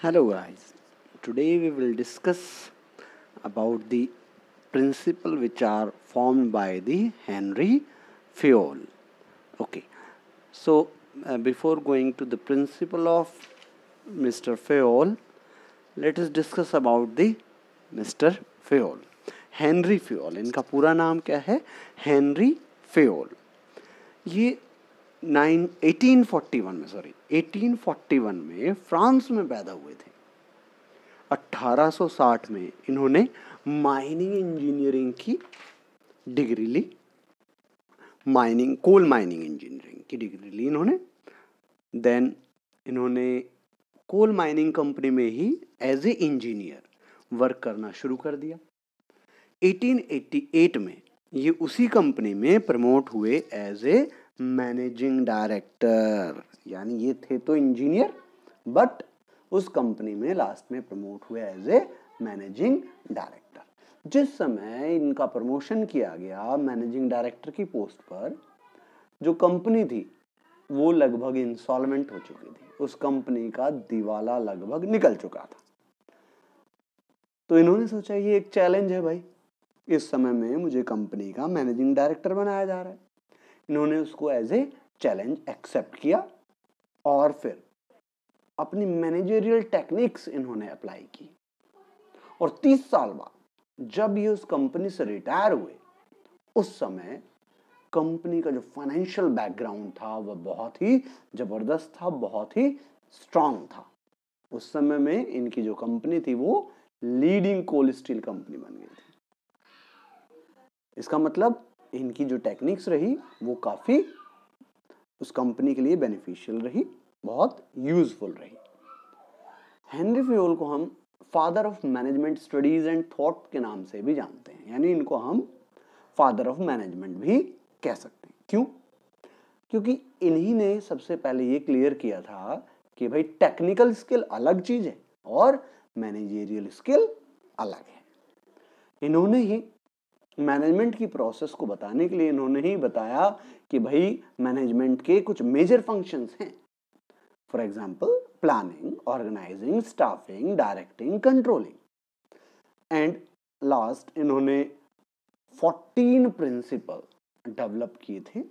hello guys today we will discuss about the principle which are formed by the henry fuel okay so uh, before going to the principle of mr fuel let us discuss about the mr fuel henry fuel इनका पूरा नाम क्या है henry fuel ये 1841 forty one में sorry eighteen forty one में France में पैदा हुए थे 1860 में इन्होंने माइनिंग इंजीनियरिंग की डिग्री ली माइनिंग कोल माइनिंग इंजीनियरिंग की डिग्री ली इन्होंने देन इन्होंने कोल माइनिंग कंपनी में ही एज ए इंजीनियर वर्क करना शुरू कर दिया 1888 में ये उसी कंपनी में प्रमोट हुए एज ए मैनेजिंग डायरेक्टर यानी ये थे तो इंजीनियर बट उस कंपनी में लास्ट में प्रमोट हुए एज ए मैनेजिंग डायरेक्टर जिस समय इनका प्रमोशन किया गया मैनेजिंग डायरेक्टर की पोस्ट पर जो कंपनी थी वो लगभग इंस्टॉलमेंट हो चुकी थी उस कंपनी का दिवाला लगभग निकल चुका था तो इन्होंने सोचा ये एक चैलेंज है भाई इस समय में मुझे कंपनी का मैनेजिंग डायरेक्टर बनाया जा रहा है इन्होंने उसको एज ए चैलेंज एक्सेप्ट किया और फिर अपनी मैनेजरियल टेक्निक्स इन्होंने अप्लाई की और 30 साल बाद जब ये उस कंपनी से रिटायर हुए उस समय कंपनी का जो फाइनेंशियल बैकग्राउंड था वह बहुत ही जबरदस्त था बहुत ही स्ट्रांग था उस समय में इनकी जो कंपनी थी वो लीडिंग कोल स्टील कंपनी बन गई थी इसका मतलब इनकी जो टेक्निक्स रही वो काफ़ी उस कंपनी के लिए बेनिफिशियल रही बहुत यूजफुल रही हेनरी फ्योल को हम father of management studies and thought के नाम से भी जानते हैं यानी इनको हम फादर ऑफ मैनेजमेंट भी कह सकते हैं क्यों क्योंकि इन्हीं ने सबसे पहले ये क्लियर किया था कि भाई टेक्निकल स्किल अलग चीज है और मैनेजेरियल स्किल अलग है इन्होंने ही मैनेजमेंट की प्रोसेस को बताने के लिए इन्होंने ही बताया कि भाई मैनेजमेंट के कुछ मेजर फंक्शंस हैं for example planning organising staffing directing controlling and last इन्होंने 14 प्रिंसिपल डेवलप किए थे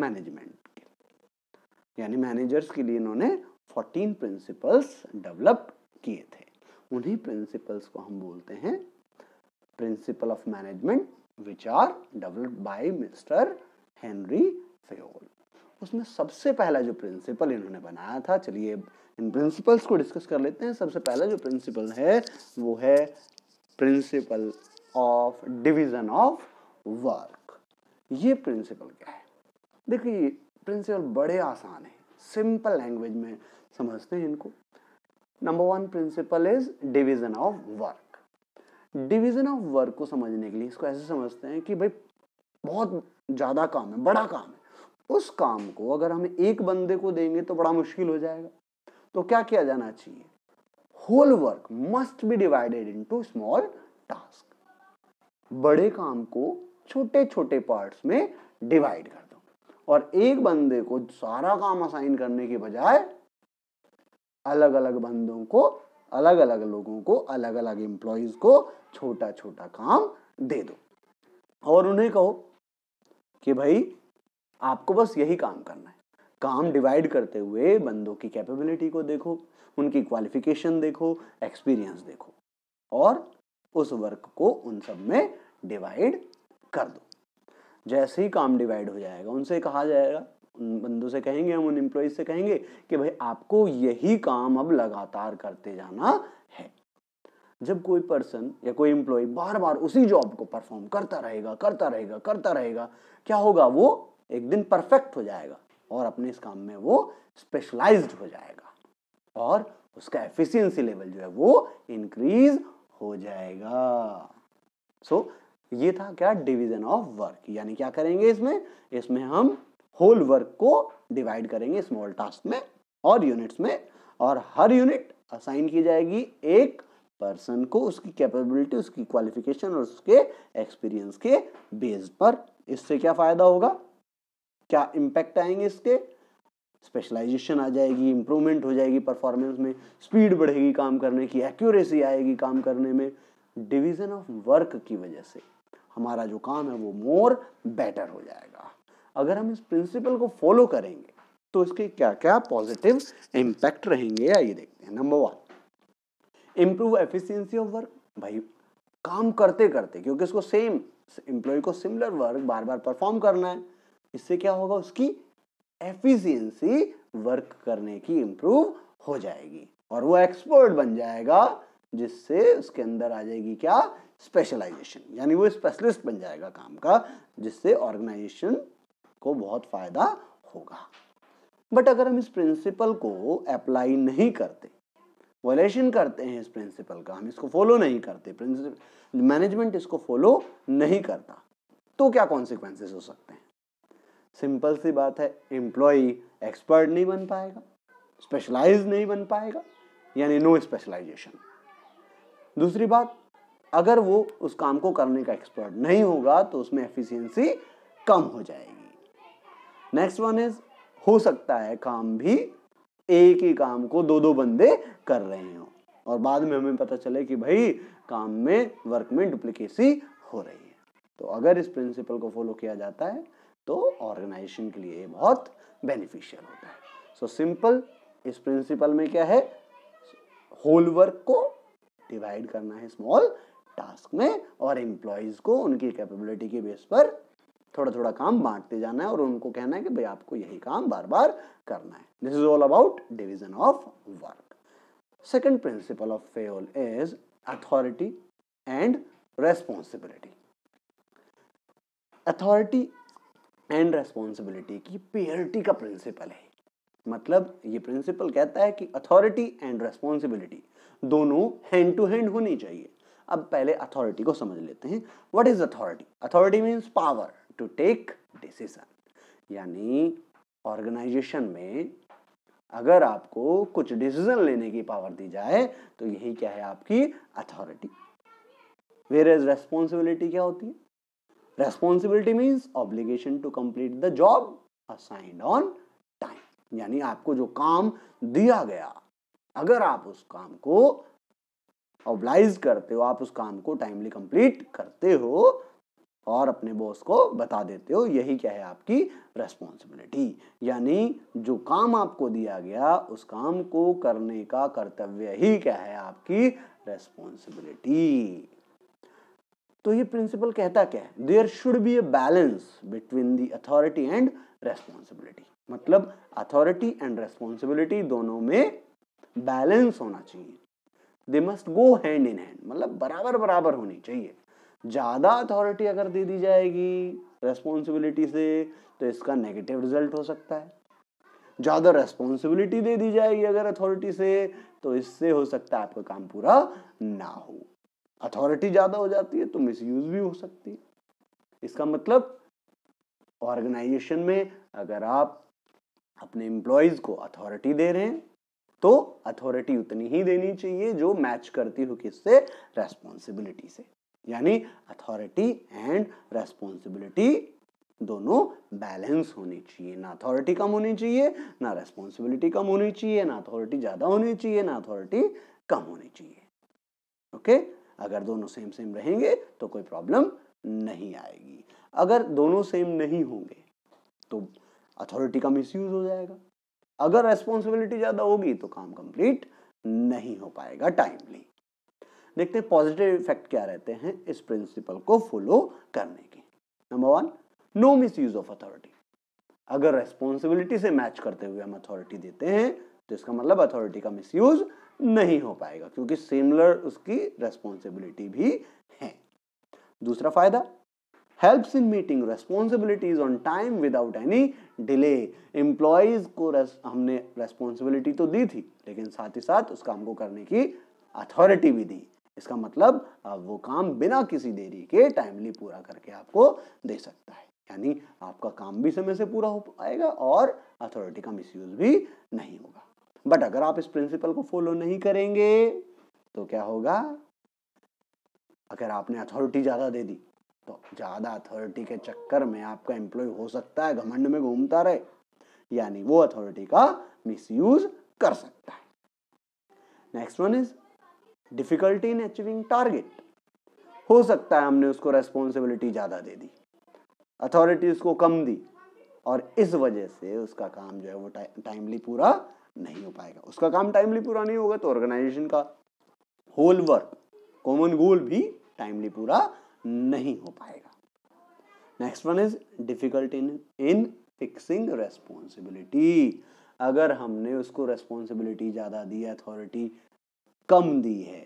मैनेजमेंट के यानी मैनेजर्स के लिए इन्होंने 14 प्रिंसिपल्स डेवलप किए थे उन्हीं प्रिंसिपल्स को हम बोलते हैं principle of management which are developed by Mr. Henry Fayol. उसमें सबसे पहला जो प्रिंसिपल इन्होंने बनाया था चलिए इन प्रिंसिपल्स को डिस्कस कर लेते हैं सबसे पहला जो प्रिंसिपल है वो है principle of division of work ये प्रिंसिपल क्या है देखिए प्रिंसिपल बड़े आसान है सिंपल लैंग्वेज में समझते हैं इनको number one principle is division of work division of work को समझने के लिए इसको ऐसे समझते हैं कि भाई बहुत ज़्यादा काम है बड़ा काम है उस काम को अगर हम एक बंदे को देंगे तो बड़ा मुश्किल हो जाएगा तो क्या किया जाना चाहिए whole work must be divided into small task बड़े काम को छोटे छोटे पार्ट्स में डिवाइड कर दो और एक बंदे को सारा काम असाइन करने के बजाय अलग अलग बंदों को अलग अलग लोगों को अलग अलग एम्प्लॉयज को छोटा छोटा काम दे दो और उन्हें कहो कि भाई आपको बस यही काम करना है काम डिवाइड करते हुए बंदों की कैपेबिलिटी को देखो उनकी क्वालिफिकेशन देखो एक्सपीरियंस देखो और उस वर्क को उन सब में डिवाइड कर दो जैसे ही काम डिवाइड हो जाएगा उनसे कहा जाएगा उन बंदों से कहेंगे हम उन एम्प्लॉज से कहेंगे कि भाई आपको यही काम अब लगातार करते जाना है जब कोई पर्सन या कोई एम्प्लॉय बार बार उसी जॉब को परफॉर्म करता रहेगा करता रहेगा करता रहेगा क्या होगा वो एक दिन परफेक्ट हो जाएगा और अपने इस काम में वो स्पेशलाइज हो जाएगा और उसका एफिशिएंसी लेवल जो है वो इंक्रीज हो जाएगा सो so, ये था क्या डिवीजन ऑफ वर्क यानी क्या करेंगे इसमें इसमें हम होल वर्क को डिवाइड करेंगे स्मॉल टास्क में और यूनिट्स में और हर यूनिट असाइन की जाएगी एक पर्सन को उसकी कैपेबिलिटी उसकी क्वालिफिकेशन और उसके एक्सपीरियंस के बेस पर इससे क्या फ़ायदा होगा क्या इम्पैक्ट आएंगे इसके स्पेशलाइजेशन आ जाएगी इम्प्रूवमेंट हो जाएगी परफॉर्मेंस में स्पीड बढ़ेगी काम करने की एक्यूरेसी आएगी काम करने में डिवीज़न ऑफ वर्क की वजह से हमारा जो काम है वो मोर बेटर हो जाएगा अगर हम इस प्रिंसिपल को फॉलो करेंगे तो इसके क्या क्या पॉजिटिव इम्पैक्ट रहेंगे आइए देखते हैं number one improve efficiency of work भाई काम करते करते क्योंकि इसको सेम एम्प्लॉय को सिमिलर वर्क बार बार परफॉर्म करना है इससे क्या होगा उसकी एफिशियंसी वर्क करने की इम्प्रूव हो जाएगी और वो एक्सपर्ट बन जाएगा जिससे उसके अंदर आ जाएगी क्या स्पेशलाइजेशन यानी वो स्पेशलिस्ट बन जाएगा काम का जिससे ऑर्गेनाइजेशन को बहुत फायदा होगा बट अगर हम इस प्रिंसिपल को अप्लाई नहीं करते वॉलेशन करते हैं इस प्रिंसिपल का हम इसको फॉलो नहीं करते प्रिंसिपल मैनेजमेंट इसको फॉलो नहीं करता तो क्या कॉन्सिक्वेंसेस हो सकते हैं सिंपल सी बात है एम्प्लॉई एक्सपर्ट नहीं बन पाएगा स्पेशलाइज नहीं बन पाएगा यानी नो स्पेशलाइजेशन दूसरी बात अगर वो उस काम को करने का एक्सपर्ट नहीं होगा तो उसमें एफिशिएंसी कम हो जाएगी नेक्स्ट वन इज हो सकता है काम भी एक ही काम को दो दो बंदे कर रहे हो और बाद में हमें पता चले कि भाई काम में वर्क में डुप्लीकेसी हो रही है तो अगर इस प्रिंसिपल को फॉलो किया जाता है तो ऑर्गेनाइजेशन के लिए बहुत बेनिफिशियल होता है सो so, सिंपल इस प्रिंसिपल में क्या है होल वर्क को डिवाइड करना है स्मॉल टास्क में और एम्प्लॉयज़ को उनकी कैपेबिलिटी के बेस पर थोड़ा थोड़ा काम बांटते जाना है और उनको कहना है कि भाई आपको यही काम बार बार करना है this is all about division of work second principle of Fayol is authority and responsibility authority and responsibility की पेयरिटी का प्रिंसिपल है मतलब ये प्रिंसिपल कहता है कि अथॉरिटी एंड रेस्पॉन्सिबिलिटी दोनों हैंड टू हैंड होनी चाहिए अब पहले अथॉरिटी को समझ लेते हैं what is authority authority means power to take decision यानी ऑर्गेनाइजेशन में अगर आपको कुछ डिसीजन लेने की पावर दी जाए तो यही क्या है आपकी अथॉरिटी वेर इज रेस्पॉन्सिबिलिटी क्या होती है responsibility means obligation to complete the job assigned on time यानी आपको जो काम दिया गया अगर आप उस काम को ऑब्लाइज करते हो आप उस काम को टाइमली कंप्लीट करते हो और अपने बॉस को बता देते हो यही क्या है आपकी रेस्पॉन्सिबिलिटी यानी जो काम आपको दिया गया उस काम को करने का कर्तव्य ही क्या है आपकी रेस्पॉन्सिबिलिटी तो ये प्रिंसिपल कहता क्या है there should be a balance between the authority and responsibility मतलब अथॉरिटी एंड रेस्पॉन्सिबिलिटी दोनों में बैलेंस होना चाहिए they must go hand in hand मतलब बराबर बराबर होनी चाहिए ज़्यादा अथॉरिटी अगर दे दी जाएगी रेस्पॉन्सिबिलिटी से तो इसका नेगेटिव रिजल्ट हो सकता है ज़्यादा रेस्पॉन्सिबिलिटी दे दी जाएगी अगर अथॉरिटी से तो इससे हो सकता है आपका काम पूरा ना हो अथॉरिटी ज़्यादा हो जाती है तो मिस भी हो सकती है इसका मतलब ऑर्गेनाइजेशन में अगर आप अपने एम्प्लॉयज को अथॉरिटी दे रहे हैं तो अथॉरिटी उतनी ही देनी चाहिए जो मैच करती हो किससे रेस्पॉन्सिबिलिटी से यानी अथॉरिटी एंड रेस्पॉन्सिबिलिटी दोनों बैलेंस होनी चाहिए ना अथॉरिटी कम होनी चाहिए ना रेस्पॉन्सिबिलिटी कम होनी चाहिए ना अथॉरिटी ज़्यादा होनी चाहिए ना अथॉरिटी कम होनी चाहिए ओके अगर दोनों सेम सेम रहेंगे तो कोई प्रॉब्लम नहीं आएगी अगर दोनों सेम नहीं होंगे तो अथॉरिटी का यूज हो जाएगा अगर रेस्पॉन्सिबिलिटी ज़्यादा होगी तो काम कंप्लीट नहीं हो पाएगा टाइमली देखते हैं पॉजिटिव इफेक्ट क्या रहते हैं इस प्रिंसिपल को फॉलो करने के number one no misuse of ऑफ अथॉरिटी अगर रेस्पॉन्सिबिलिटी से मैच करते हुए हम अथॉरिटी देते हैं तो इसका मतलब अथॉरिटी का मिसयूज नहीं हो पाएगा क्योंकि सिमिलर उसकी रेस्पॉन्सिबिलिटी भी है दूसरा फायदा helps in meeting responsibilities on time without any delay employees को रेस, हमने रेस्पॉन्सिबिलिटी तो दी थी लेकिन साथ ही साथ उसका हमको करने की अथॉरिटी भी दी इसका मतलब वो काम बिना किसी देरी के टाइमली पूरा करके आपको दे सकता है यानी आपका काम भी समय से पूरा हो पाएगा और अथॉरिटी का मिसयूज भी नहीं होगा बट अगर आप इस प्रिंसिपल को फॉलो नहीं करेंगे तो क्या होगा अगर आपने अथॉरिटी ज़्यादा दे दी तो ज़्यादा अथॉरिटी के चक्कर में आपका एम्प्लॉय हो सकता है घमंड में घूमता रहे यानी वो अथॉरिटी का मिसयूज कर सकता है next one is difficulty in achieving target हो सकता है हमने उसको रेस्पॉन्सिबिलिटी ज़्यादा दे दी अथॉरिटी उसको कम दी और इस वजह से उसका काम जो है वो टाइमली पूरा नहीं हो पाएगा उसका काम टाइमली पूरा नहीं होगा तो ऑर्गेनाइजेशन का होल वर्क कॉमन गोल भी टाइमली पूरा नहीं हो पाएगा next one is difficult in in fixing responsibility अगर हमने उसको रेस्पॉन्सिबिलिटी ज़्यादा दी अथॉरिटी कम दी है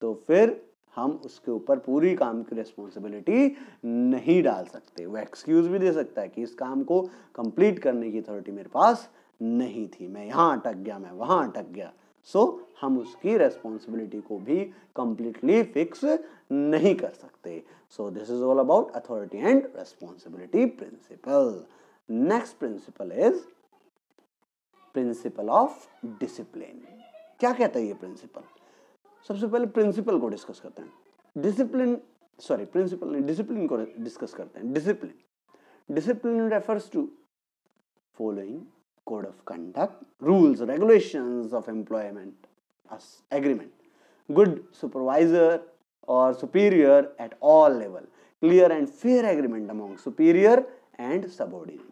तो फिर हम उसके ऊपर पूरी काम की रिस्पॉन्सिबिलिटी नहीं डाल सकते वो एक्सक्यूज भी दे सकता है कि इस काम को कंप्लीट करने की अथॉरिटी मेरे पास नहीं थी मैं यहाँ अटक गया मैं वहाँ अटक गया सो so, हम उसकी रेस्पॉन्सिबिलिटी को भी कंप्लीटली फिक्स नहीं कर सकते so this is all about authority and responsibility principle next principle is principle of discipline क्या कहता है ये प्रिंसिपल सबसे पहले प्रिंसिपल को डिस्कस करते हैं डिसिप्लिन सॉरी प्रिंसिपल नहीं डिसिप्लिन को डिस्कस करते हैं discipline discipline refers to following code of conduct rules regulation of employment agreement good supervisor और superior at all level clear and fair agreement among superior and subordinate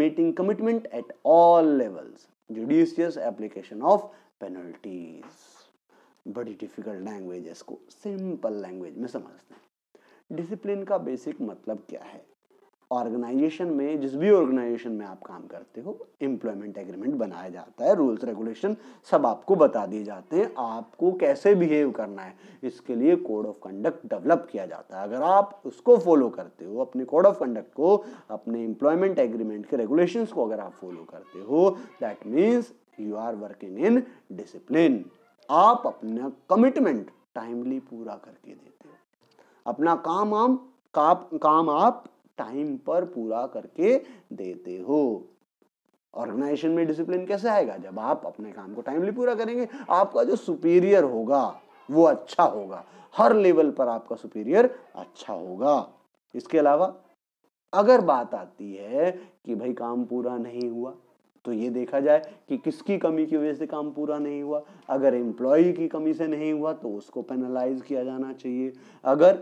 meeting commitment at all levels judicious application of penalties बड़ी difficult language है इसको simple language में समझते हैं discipline का basic मतलब क्या है ऑर्गेनाइजेशन में जिस भी ऑर्गेनाइजेशन में आप काम करते हो एम्प्लॉयमेंट एग्रीमेंट बनाया जाता है रूल्स रेगुलेशन सब आपको बता दिए जाते हैं आपको कैसे बिहेव करना है इसके लिए कोड ऑफ कंडक्ट डेवलप किया जाता है अगर आप उसको फॉलो करते हो अपने कोड ऑफ कंडक्ट को अपने एम्प्लॉयमेंट एग्रीमेंट के रेगुलेशन को अगर आप फॉलो करते हो that means you are working in discipline आप अपना कमिटमेंट टाइमली पूरा करके देते हो अपना काम आम का, काम आप टाइम पर पूरा करके देते हो ऑर्गेनाइजेशन में डिसिप्लिन कैसे आएगा जब आप अपने काम को टाइमली पूरा करेंगे आपका जो सुपीरियर होगा वो अच्छा होगा हर लेवल पर आपका सुपीरियर अच्छा होगा इसके अलावा अगर बात आती है कि भाई काम पूरा नहीं हुआ तो ये देखा जाए कि किसकी कमी की वजह से काम पूरा नहीं हुआ अगर एम्प्लॉय की कमी से नहीं हुआ तो उसको पेनालाइज किया जाना चाहिए अगर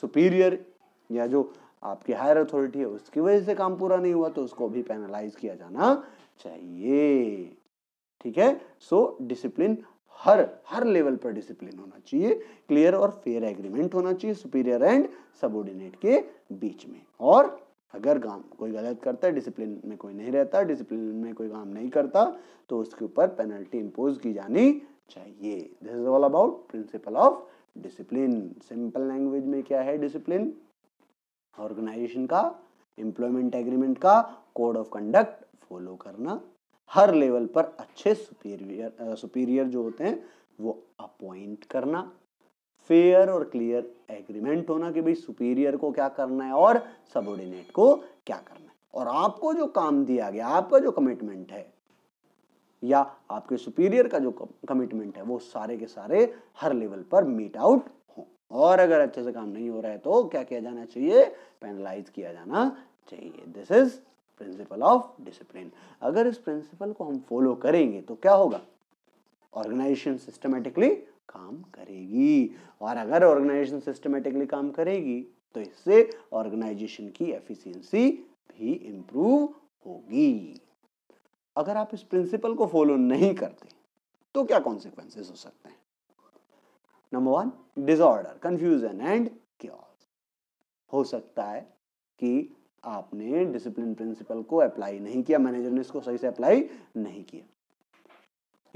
सुपीरियर या जो आपकी हायर अथॉरिटी है उसकी वजह से काम पूरा नहीं हुआ तो उसको भी पेनालाइज किया जाना चाहिए ठीक है सो डिसिप्लिन हर हर लेवल पर डिसिप्लिन होना चाहिए क्लियर और फेयर एग्रीमेंट होना चाहिए सुपीरियर एंड सबोर्डिनेट के बीच में और अगर काम कोई गलत करता है डिसिप्लिन में कोई नहीं रहता डिसिप्लिन में कोई काम नहीं करता तो उसके ऊपर पेनल्टी इम्पोज की जानी चाहिए this is all about principle of discipline simple language में क्या है डिसिप्लिन ऑर्गेनाइजेशन का एम्प्लॉयमेंट एग्रीमेंट का कोड ऑफ कंडक्ट फॉलो करना हर लेवल पर अच्छे सुपीरियर सुपीरियर जो होते हैं वो अपॉइंट करना फेयर और क्लियर एग्रीमेंट होना कि भाई सुपीरियर को क्या करना है और सबोर्डिनेट को क्या करना है और आपको जो काम दिया गया आपका जो कमिटमेंट है या आपके सुपीरियर का जो कमिटमेंट है वो सारे के सारे हर लेवल पर मीट आउट हो और अगर अच्छे से काम नहीं हो रहा है तो क्या किया जाना चाहिए पेनलाइज किया जाना चाहिए this is principle of discipline अगर इस प्रिंसिपल को हम फॉलो करेंगे तो क्या होगा ऑर्गेनाइजेशन सिस्टमेटिकली काम करेगी और अगर ऑर्गेनाइजेशन सिस्टमेटिकली काम करेगी तो इससे ऑर्गेनाइजेशन की एफिशिएंसी भी इम्प्रूव होगी अगर आप इस प्रिंसिपल को फॉलो नहीं करते तो क्या कॉन्सिक्वेंसेस हो सकते हैं number one disorder confusion and chaos हो सकता है कि आपने डिसिप्लिन प्रिंसिपल को अप्लाई नहीं किया मैनेजर ने इसको सही से अप्लाई नहीं किया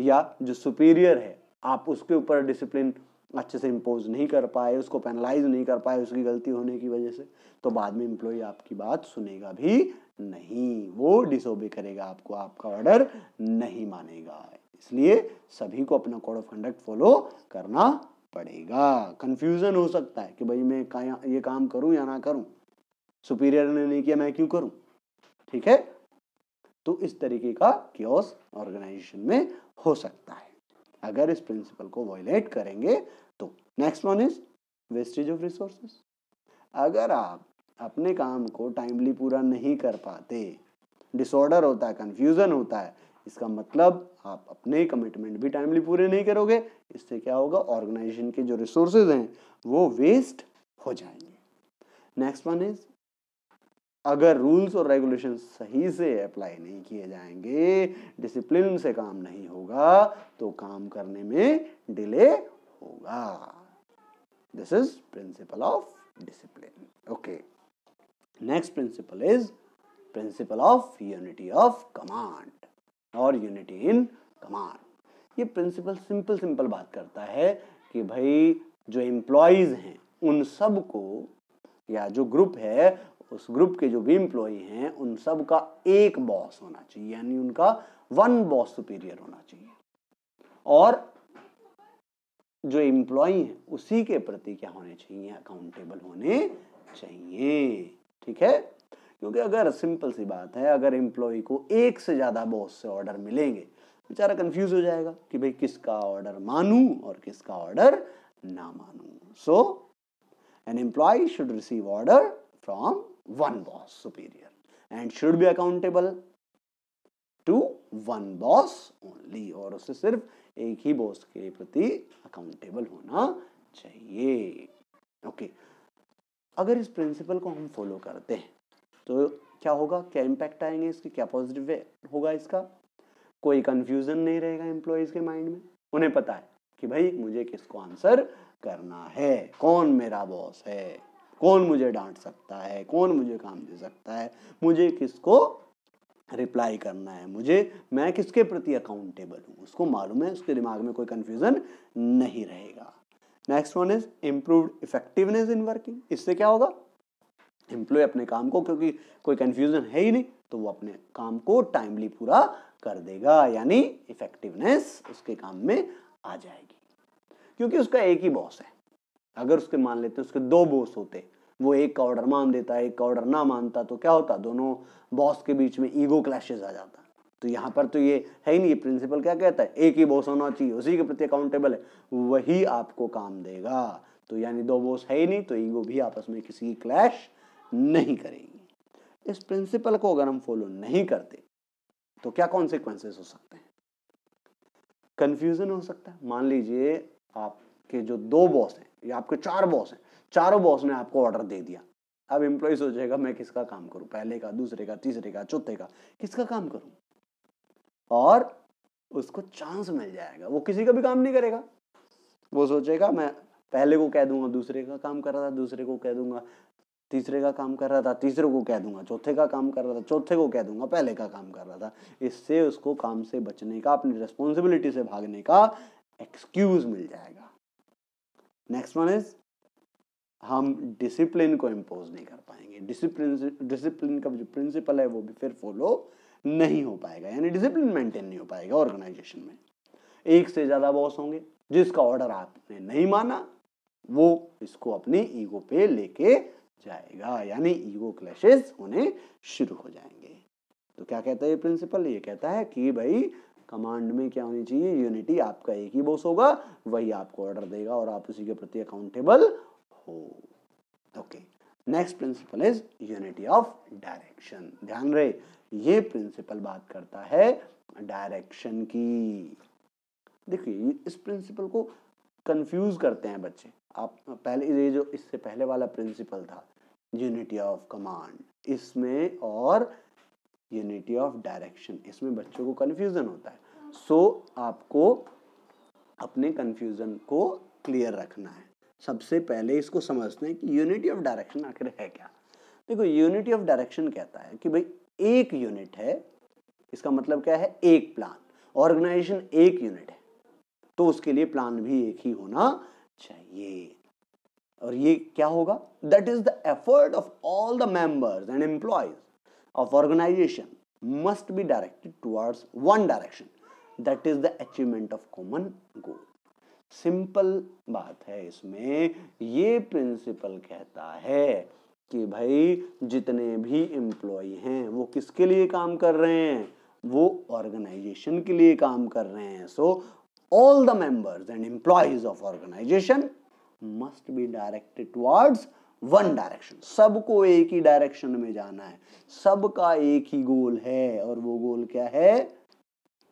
या जो सुपीरियर है आप उसके ऊपर डिसिप्लिन अच्छे से इम्पोज नहीं कर पाए उसको पेनलाइज नहीं कर पाए उसकी गलती होने की वजह से तो बाद में एम्प्लॉय आपकी बात सुनेगा भी नहीं वो डिसोबे करेगा आपको आपका ऑर्डर नहीं मानेगा इसलिए सभी को अपना कोड ऑफ कंडक्ट फॉलो करना पड़ेगा कंफ्यूजन हो सकता है कि भाई मैं ये काम करूं या ना करूं सुपीरियर ने नहीं किया मैं क्यों करूं ठीक है तो इस तरीके का ऑर्गेनाइजेशन में हो सकता है अगर इस प्रिंसिपल को वॉयलेट करेंगे तो next one is wastage of resources अगर आप अपने काम को टाइमली पूरा नहीं कर पाते डिसऑर्डर होता है कंफ्यूजन होता है इसका मतलब आप अपने कमिटमेंट भी टाइमली पूरे नहीं करोगे इससे क्या होगा ऑर्गेनाइजेशन के जो रिसोर्सेज हैं वो वेस्ट हो जाएंगे नेक्स्ट वन इज अगर रूल्स और रेगुलेशन सही से अप्लाई नहीं किए जाएंगे डिसिप्लिन से काम नहीं होगा तो काम करने में डिले होगा this is principle of discipline okay next principle is principle of unity of command और यूनिटी इन कमांड ये प्रिंसिपल सिंपल सिंपल बात करता है कि भाई जो एम्प्लॉयज हैं उन सब को या जो ग्रुप है उस ग्रुप के जो भी एम्प्लॉय हैं उन सब का एक बॉस होना चाहिए यानी उनका वन बॉस सुपीरियर होना चाहिए और जो इंप्लॉई है उसी के प्रति क्या होने चाहिए अकाउंटेबल होने चाहिए ठीक है क्योंकि अगर सिंपल सी बात है अगर एम्प्लॉय को एक से ज़्यादा बॉस से ऑर्डर मिलेंगे बेचारा कंफ्यूज हो जाएगा कि भाई किसका ऑर्डर मानूं और किसका ऑर्डर ना मानूं so an employee should receive order from one boss superior and should be accountable to one boss only और उसे सिर्फ एक ही बॉस के प्रति अकाउंटेबल होना चाहिए ओके okay. अगर इस प्रिंसिपल को हम फॉलो करते हैं तो क्या होगा क्या इम्पैक्ट आएंगे इसके क्या पॉजिटिव होगा इसका कोई कंफ्यूजन नहीं रहेगा एम्प्लॉयज के माइंड में उन्हें पता है कि भाई मुझे किसको आंसर करना है कौन मेरा बॉस है कौन मुझे डांट सकता है कौन मुझे काम दे सकता है मुझे किसको रिप्लाई करना है मुझे मैं किसके प्रति अकाउंटेबल हूँ उसको मालूम है उसके दिमाग में कोई कन्फ्यूज़न नहीं रहेगा next one is improve effectiveness in working इससे क्या होगा एम्प्लॉय अपने काम को क्योंकि कोई कन्फ्यूज़न है ही नहीं तो वो अपने काम को टाइमली पूरा कर देगा यानी इफेक्टिवनेस उसके काम में आ जाएगी क्योंकि उसका एक ही बॉस है अगर उसके मान लेते उसके दो बॉस होते वो एक का ऑर्डर मान देता है एक का ऑर्डर ना मानता तो क्या होता दोनों बॉस के बीच में ईगो क्लैशेज आ जाता तो यहाँ पर तो ये है ही नहीं प्रिंसिपल क्या कहता है एक ही बॉस होना चाहिए उसी के प्रति अकाउंटेबल है वही आपको काम देगा तो यानी दो बॉस है ही नहीं तो ईगो भी आपस में किसी की क्लैश नहीं करेगी इस प्रिंसिपल को अगर हम फॉलो नहीं करते तो क्या कॉन्सिक्वेंसेस हो सकते हैं कंफ्यूजन हो सकता है मान लीजिए आपके जो दो बॉस हैं या आपके चार बॉस हैं चारों बॉस ने आपको ऑर्डर दे दिया अब एम्प्लॉय सोचेगा मैं किसका काम करूं पहले का दूसरे का तीसरे का चौथे का किसका काम करूं और उसको चांस मिल जाएगा वो किसी का भी काम नहीं करेगा वो सोचेगा मैं पहले को कह दूंगा दूसरे का काम कर रहा था दूसरे को कह दूंगा तीसरे का काम कर रहा था तीसरे को कह दूंगा चौथे का काम कर रहा था चौथे को कह दूंगा पहले का काम कर रहा था इससे उसको काम से बचने का अपनी रिस्पॉन्सिबिलिटी से भागने का एक्सक्यूज मिल जाएगा नेक्स्ट वन इज हम डिसिप्लिन को इम्पोज नहीं कर पाएंगे डिसिप्लिन डिसिप्लिन का जो प्रिंसिपल है वो भी फिर फॉलो नहीं हो पाएगा यानी डिसिप्लिन मेंटेन नहीं हो पाएगा ऑर्गेनाइजेशन में एक से ज़्यादा बॉस होंगे जिसका ऑर्डर आपने नहीं माना वो इसको अपने ईगो पे लेके जाएगा यानी ईगो क्लैशेस होने शुरू हो जाएंगे तो क्या कहता है ये प्रिंसिपल ये कहता है कि भाई कमांड में क्या होनी चाहिए यूनिटी आपका एक ही बॉस होगा वही आपको ऑर्डर देगा और आप उसी के प्रति अकाउंटेबल हो okay next principle is unity of direction ध्यान रहे ये प्रिंसिपल बात करता है डायरेक्शन की देखिए इस प्रिंसिपल को कंफ्यूज करते हैं बच्चे आप पहले ये जो इससे पहले वाला प्रिंसिपल था यूनिटी ऑफ कमांड इसमें और यूनिटी ऑफ डायरेक्शन इसमें बच्चों को कंफ्यूजन होता है सो so, आपको अपने कन्फ्यूज़न को क्लियर रखना है सबसे पहले इसको समझते हैं कि यूनिटी ऑफ डायरेक्शन आखिर है क्या देखो यूनिटी ऑफ डायरेक्शन कहता है कि भाई एक यूनिट है इसका मतलब क्या है एक प्लान ऑर्गेनाइजेशन एक यूनिट है तो उसके लिए प्लान भी एक ही होना चाहिए और ये क्या होगा that is the effort of all the members and employees of organization must be directed towards one direction that is the achievement of common goal simple बात है इसमें ये प्रिंसिपल कहता है कि भाई जितने भी एम्प्लॉय हैं वो किसके लिए काम कर रहे हैं वो ऑर्गेनाइजेशन के लिए काम कर रहे हैं so all the members and employees of organization must be directed towards one direction सबको एक ही डायरेक्शन में जाना है सबका एक ही गोल है और वो गोल क्या है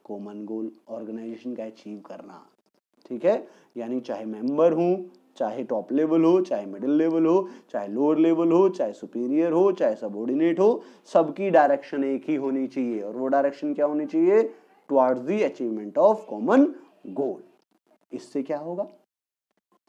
कॉमन गोल ऑर्गेनाइजेशन का अचीव करना ठीक है यानी चाहे मेंबर हूँ चाहे टॉप लेवल हो चाहे मिडिल लेवल हो चाहे लोअर लेवल हो चाहे सुपीरियर हो चाहे सबॉर्डिनेट हो सबकी डायरेक्शन एक ही होनी चाहिए और वो डायरेक्शन क्या होनी चाहिए towards the achievement of common goal इससे क्या होगा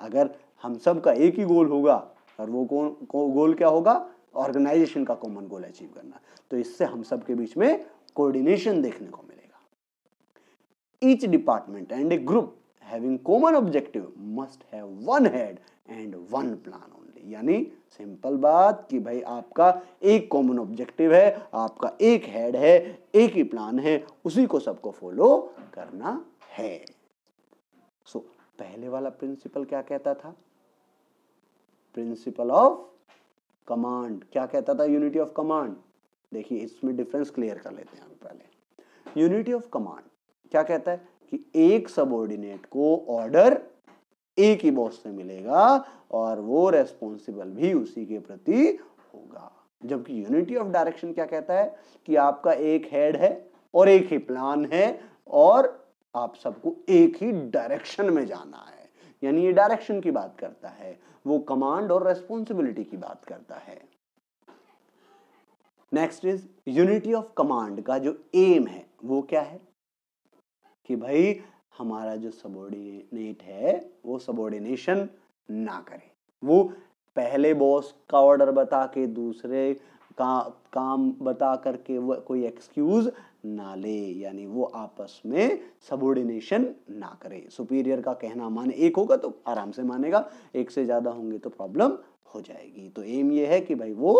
अगर हम सब का एक ही गोल होगा और वो कौन गोल क्या होगा ऑर्गेनाइजेशन का कॉमन गोल अचीव करना तो इससे हम सब के बीच में कोऑर्डिनेशन देखने को मिलेगा each department and a group having common objective must have one head and one plan only यानी सिंपल बात कि भाई आपका एक कॉमन ऑब्जेक्टिव है आपका एक हेड है एक ही प्लान है उसी को सबको फॉलो करना है सो so, पहले वाला प्रिंसिपल क्या कहता था प्रिंसिपल ऑफ कमांड क्या कहता था यूनिटी ऑफ कमांड देखिए इसमें डिफरेंस क्लियर कर लेते हैं हम पहले यूनिटी ऑफ कमांड क्या कहता है कि एक सबोर्डिनेट को ऑर्डर ए की बॉस से मिलेगा और वो रेस्पॉन्सिबल भी उसी के प्रति होगा जबकि यूनिटी ऑफ डायरेक्शन क्या कहता है कि आपका एक हेड है और एक ही प्लान है और आप सबको एक ही डायरेक्शन में जाना है यानी ये डायरेक्शन की बात करता है वो कमांड और रेस्पॉन्सिबिलिटी की बात करता है next is unity of command का जो एम है वो क्या है कि भाई हमारा जो सबोर्डिनेट है वो सबोर्डिनेशन ना करे वो पहले बॉस का ऑर्डर बता के दूसरे का काम बता करके वो कोई एक्सक्यूज ना ले यानी वो आपस में सबोर्डिनेशन ना करे सुपीरियर का कहना माने एक होगा तो आराम से मानेगा एक से ज़्यादा होंगे तो प्रॉब्लम हो जाएगी तो एम ये है कि भाई वो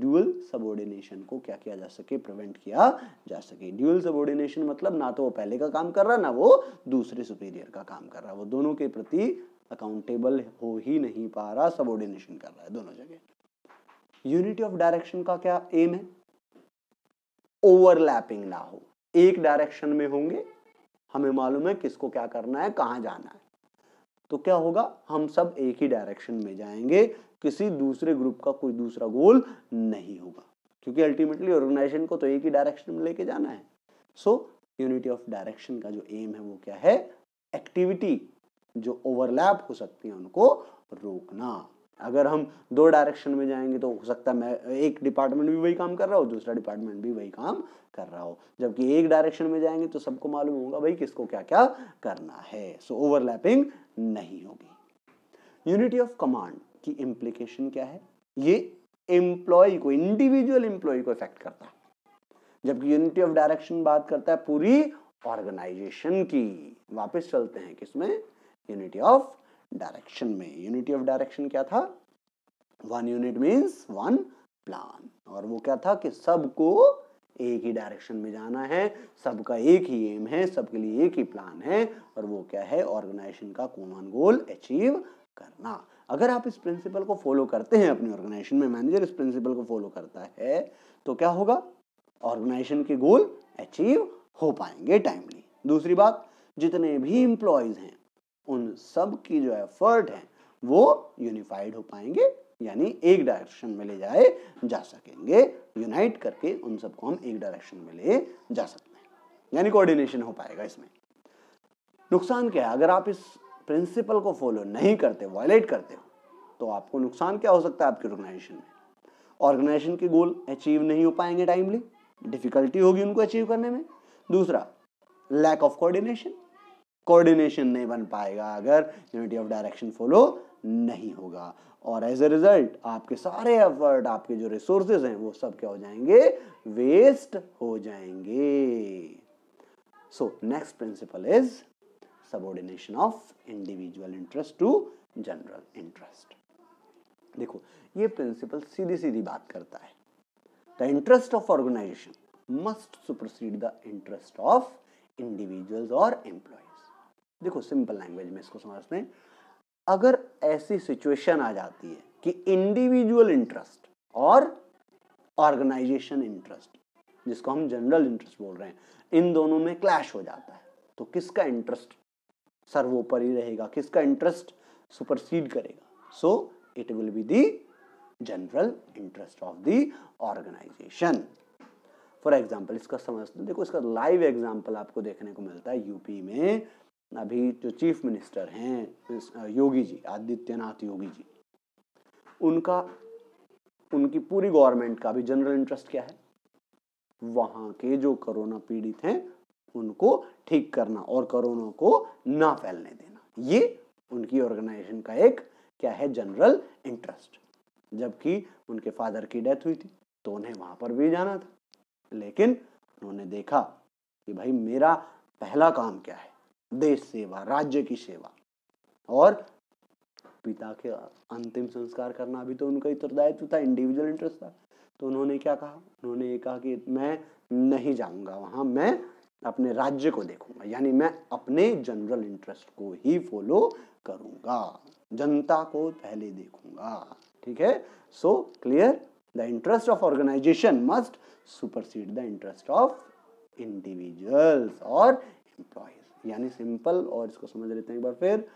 ड्यूअल सबोर्डिनेशन को क्या किया जा सके प्रिवेंट किया जा सके ड्यूअल सबोर्डिनेशन मतलब ना तो वो पहले का काम कर रहा ना वो दूसरे सुपीरियर का काम कर रहा वो दोनों के प्रति अकाउंटेबल हो ही नहीं पा रहा सबोर्डिनेशन कर रहा है दोनों जगह यूनिटी ऑफ डायरेक्शन का क्या एम है ओवरलैपिंग ना हो एक डायरेक्शन में होंगे हमें मालूम है किसको क्या करना है कहां जाना है तो क्या होगा हम सब एक ही डायरेक्शन में जाएंगे किसी दूसरे ग्रुप का कोई दूसरा गोल नहीं होगा क्योंकि अल्टीमेटली ऑर्गेनाइजेशन को तो एक ही डायरेक्शन में लेके जाना है सो यूनिटी ऑफ डायरेक्शन का जो एम है वो क्या है एक्टिविटी जो ओवरलैप हो सकती है उनको रोकना अगर हम दो डायरेक्शन में जाएंगे तो हो सकता है मैं एक डिपार्टमेंट भी वही काम कर रहा हो दूसरा डिपार्टमेंट भी वही काम कर रहा हो जबकि एक डायरेक्शन में जाएंगे तो सबको मालूम होगा भाई किसको क्या क्या करना है सो so, ओवरलैपिंग नहीं होगी यूनिटी ऑफ कमांड की इम्प्लीकेशन क्या है ये एम्प्लॉय को इंडिविजुअल एम्प्लॉय को इफेक्ट करता है जबकि यूनिटी ऑफ डायरेक्शन बात करता है पूरी ऑर्गेनाइजेशन की वापस चलते हैं किसमें यूनिटी ऑफ डायरेक्शन में यूनिटी ऑफ डायरेक्शन क्या था one unit means one plan और वो क्या था कि सबको एक ही डायरेक्शन में जाना है सबका एक ही एम है सबके लिए एक ही प्लान है और वो क्या है ऑर्गेनाइजेशन का कॉमन गोल अचीव करना अगर आप इस प्रिंसिपल को फॉलो करते हैं अपने ऑर्गेनाइजेशन में मैनेजर इस प्रिंसिपल को फॉलो करता है तो क्या होगा ऑर्गेनाइजेशन के गोल अचीव हो पाएंगे टाइमली दूसरी बात जितने भी इंप्लॉयज हैं उन सब की जो एफर्ट है वो यूनिफाइड हो पाएंगे यानी एक डायरेक्शन में ले जाए जा सकेंगे यूनाइट करके उन सबको हम एक डायरेक्शन में ले जा सकते हैं यानी कोऑर्डिनेशन हो पाएगा इसमें नुकसान क्या है अगर आप इस प्रिंसिपल को फॉलो नहीं करते वायलेट करते हो तो आपको नुकसान क्या हो सकता है आपकी ऑर्गेनाइजेशन में ऑर्गेनाइजेशन के गोल अचीव नहीं हो पाएंगे टाइमली डिफिकल्टी होगी उनको अचीव करने में दूसरा लैक ऑफ कोऑर्डिनेशन कोऑर्डिनेशन नहीं बन पाएगा अगर यूनिटी ऑफ डायरेक्शन फॉलो नहीं होगा और एज ए रिजल्ट आपके सारे एफर्ट आपके जो रिसोर्सेज हैं वो सब क्या हो जाएंगे वेस्ट हो जाएंगे so next principle is subordination of individual interest to general interest देखो ये प्रिंसिपल सीधी सीधी बात करता है the interest of organization must supersede the interest of individuals और एम्प्लॉयज देखो सिंपल लैंग्वेज में इसको समझते हैं अगर ऐसी सिचुएशन आ जाती है कि इंडिविजुअल इंटरेस्ट और ऑर्गेनाइजेशन इंटरेस्ट जिसको हम जनरल इंटरेस्ट बोल रहे हैं इन दोनों में क्लैश हो जाता है तो किसका इंटरेस्ट सर्वोपरि रहेगा किसका इंटरेस्ट सुपरसीड करेगा so so, it will be the general interest of the organization for example इसका समझते हैं देखो इसका लाइव एग्जाम्पल आपको देखने को मिलता है यूपी में अभी जो चीफ मिनिस्टर हैं योगी जी आदित्यनाथ योगी जी उनका उनकी पूरी गवर्नमेंट का भी जनरल इंटरेस्ट क्या है वहां के जो कोरोना पीड़ित हैं उनको ठीक करना और कोरोना को ना फैलने देना ये उनकी ऑर्गेनाइजेशन का एक क्या है जनरल इंटरेस्ट जबकि उनके फादर की डेथ हुई थी तो उन्हें वहां पर भी जाना था लेकिन उन्होंने देखा कि भाई मेरा पहला काम क्या है देश सेवा राज्य की सेवा और पिता के अंतिम संस्कार करना भी तो उनका उत्तरदायित्व था इंडिविजुअल इंटरेस्ट था तो उन्होंने क्या कहा उन्होंने ये कहा कि मैं नहीं जाऊंगा वहां मैं अपने राज्य को देखूंगा यानी मैं अपने जनरल इंटरेस्ट को ही फॉलो करूंगा जनता को पहले देखूंगा ठीक है so clear the interest of organization must supersede the interest of individuals और एम्प्लॉयज यानी सिंपल और इसको समझ लेते हैं एक बार फिर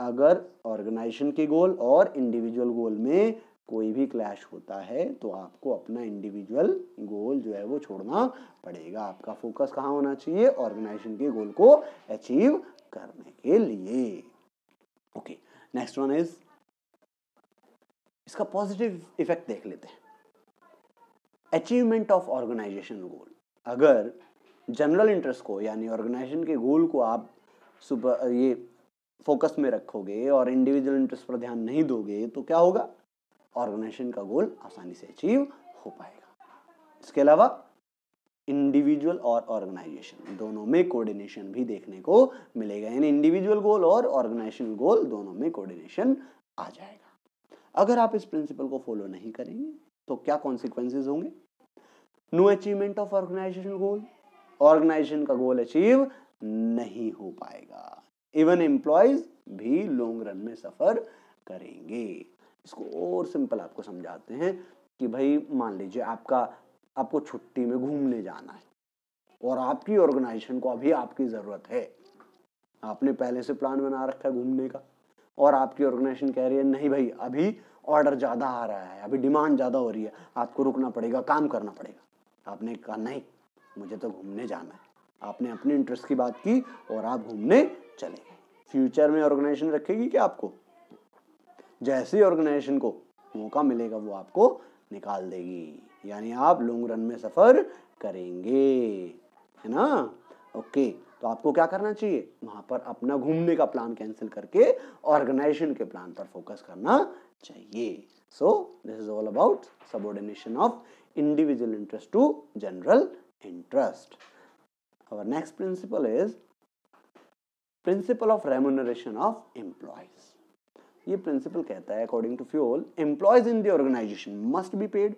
अगर ऑर्गेनाइजेशन के गोल और इंडिविजुअल गोल में कोई भी क्लैश होता है तो आपको अपना इंडिविजुअल गोल जो है वो छोड़ना पड़ेगा आपका फोकस कहाँ होना चाहिए ऑर्गेनाइजेशन के गोल को अचीव करने के लिए ओके नेक्स्ट वन इज इसका पॉजिटिव इफेक्ट देख लेते हैं अचीवमेंट ऑफ ऑर्गेनाइजेशन गोल अगर जनरल इंटरेस्ट को यानी ऑर्गेनाइजेशन के गोल को आप सुपर ये फोकस में रखोगे और इंडिविजुअल इंटरेस्ट पर ध्यान नहीं दोगे तो क्या होगा ऑर्गेनाइजेशन का गोल आसानी से अचीव हो पाएगा इसके अलावा इंडिविजुअल और ऑर्गेनाइजेशन दोनों में कोऑर्डिनेशन भी देखने को मिलेगा यानी इंडिविजुअल गोल और ऑर्गेनाइजेशन गोल दोनों में कोऑर्डिनेशन आ जाएगा अगर आप इस प्रिंसिपल को फॉलो नहीं करेंगे तो क्या कॉन्सिक्वेंसेज होंगे no achievement of organization goal organization का गोल अचीव नहीं हो पाएगा इवन एम्प्लॉयज भी लॉन्ग रन में सफर करेंगे इसको और सिंपल आपको समझाते हैं कि भाई मान लीजिए आपका आपको छुट्टी में घूमने जाना है और आपकी ऑर्गेनाइजेशन को अभी आपकी ज़रूरत है आपने पहले से प्लान बना रखा है घूमने का और आपकी ऑर्गेनाइजेशन कह रही है नहीं भाई अभी ऑर्डर ज़्यादा आ रहा है अभी डिमांड ज़्यादा हो रही है आपको रुकना पड़ेगा काम करना पड़ेगा आपने कहा नहीं मुझे तो घूमने जाना है आपने अपने इंटरेस्ट की बात की और आप घूमने चले गए फ्यूचर में ऑर्गेनाइजेशन रखेगी क्या आपको जैसे ऑर्गेनाइजेशन को मौका मिलेगा वो आपको निकाल देगी यानी आप लॉन्ग रन में सफर करेंगे है ना ओके तो आपको क्या करना चाहिए वहां पर अपना घूमने का प्लान कैंसिल करके ऑर्गेनाइजेशन के प्लान पर फोकस करना चाहिए so this is all about subordination of individual interest to general interest और next principle is principle of remuneration of employees ये प्रिंसिपल कहता है according to Fayol employees in the organization must be paid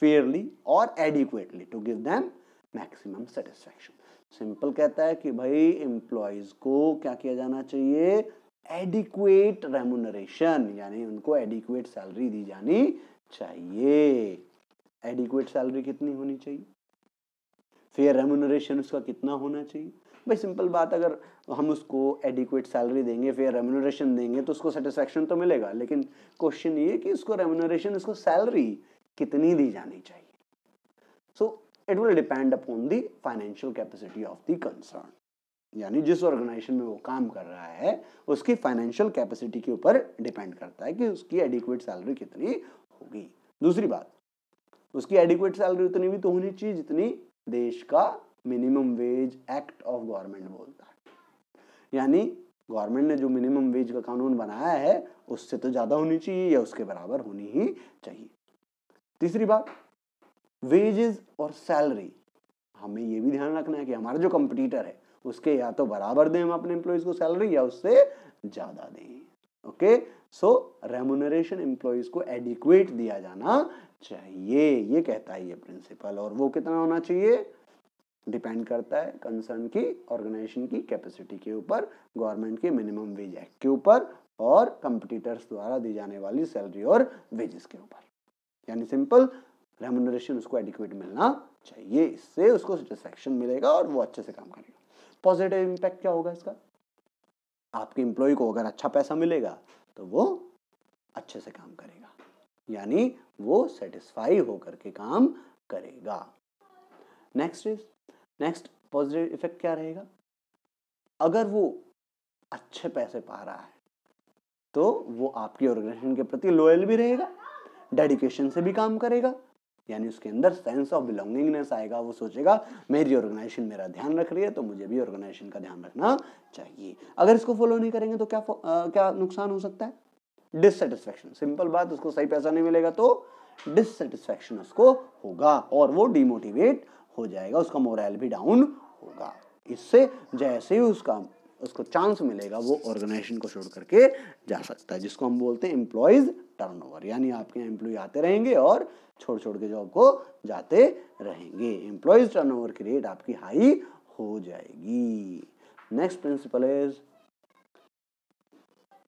fairly और adequately to give them maximum satisfaction simple कहता है कि भाई employees को क्या किया जाना चाहिए एडिक्वेट रेमुनरेशन यानी उनको एडिक्वेट सैलरी दी जानी चाहिए एडिक्वेट सैलरी कितनी होनी चाहिए फेयर रेमुनरेशन उसका कितना होना चाहिए भाई सिंपल बात अगर हम उसको एडिक्वेट सैलरी देंगे फेयर रेमुनरेशन देंगे तो उसको सेटिस्फेक्शन तो मिलेगा लेकिन क्वेश्चन ये कि उसको रेमुनरेशन उसको सैलरी कितनी दी जानी चाहिए so it will depend upon the financial capacity of the concern यानी जिस ऑर्गेनाइजेशन में वो काम कर रहा है उसकी फाइनेंशियल कैपेसिटी के ऊपर डिपेंड करता है कि उसकी एडिक्वेट सैलरी कितनी होगी दूसरी बात उसकी एडिक्वेट सैलरी उतनी भी तो होनी चाहिए जितनी देश का minimum wage act of government बोलता है यानी गवर्नमेंट ने जो मिनिमम वेज का कानून बनाया है उससे तो ज़्यादा होनी चाहिए या उसके बराबर होनी ही चाहिए तीसरी बात वेजेस और सैलरी हमें ये भी ध्यान रखना है कि हमारा जो कंपटीटर है उसके या तो बराबर दें हम अपने एम्प्लॉयज को सैलरी या उससे ज्यादा दें ओके सो रेमोनरेशन एम्प्लॉयज को एडिक्वेट दिया जाना चाहिए ये कहता है ये प्रिंसिपल और वो कितना होना चाहिए डिपेंड करता है कंसर्न की ऑर्गेनाइजेशन की कैपेसिटी के ऊपर गवर्नमेंट के मिनिमम वेज एक्ट के ऊपर और कंपटीटर्स द्वारा दी जाने वाली सैलरी और वेजेस के ऊपर यानी सिंपल रेमोनरेशन उसको एडिक्वेट मिलना चाहिए इससे उसको सेटिस्फेक्शन मिलेगा और वो अच्छे से काम करेगा पॉजिटिव इम्पैक्ट क्या होगा इसका आपके एम्प्लॉय को अगर अच्छा पैसा मिलेगा तो वो अच्छे से काम करेगा यानी वो सेटिस्फाई होकर के काम करेगा next is next positive effect क्या रहेगा अगर वो अच्छे पैसे पा रहा है तो वो आपकी ऑर्गेनाइजेशन के प्रति लॉयल भी रहेगा डेडिकेशन से भी काम करेगा यानी उसके अंदर सेंस ऑफ बिलोंगिंगनेस आएगा वो सोचेगा मेरी ऑर्गेनाइजेशन मेरा ध्यान रख रही है तो मुझे भी ऑर्गेनाइजेशन का ध्यान रखना चाहिए अगर इसको फॉलो नहीं करेंगे तो क्या आ, क्या नुकसान हो सकता है डिससेटिस्फेक्शन सिंपल बात उसको सही पैसा नहीं मिलेगा तो डिससेटिस्फेक्शन उसको होगा और वो डिमोटिवेट हो जाएगा उसका मोरल भी डाउन होगा इससे जैसे ही उसका उसको चांस मिलेगा वो ऑर्गेनाइजेशन को छोड़ करके जा सकता है जिसको हम बोलते हैं एम्प्लॉयज़ टर्नओवर यानी आपके एम्प्लॉय आते रहेंगे और छोड़ छोड़ के जॉब को जाते रहेंगे एम्प्लॉयज़ टर्नओवर की रेट आपकी हाई हो जाएगी next principle is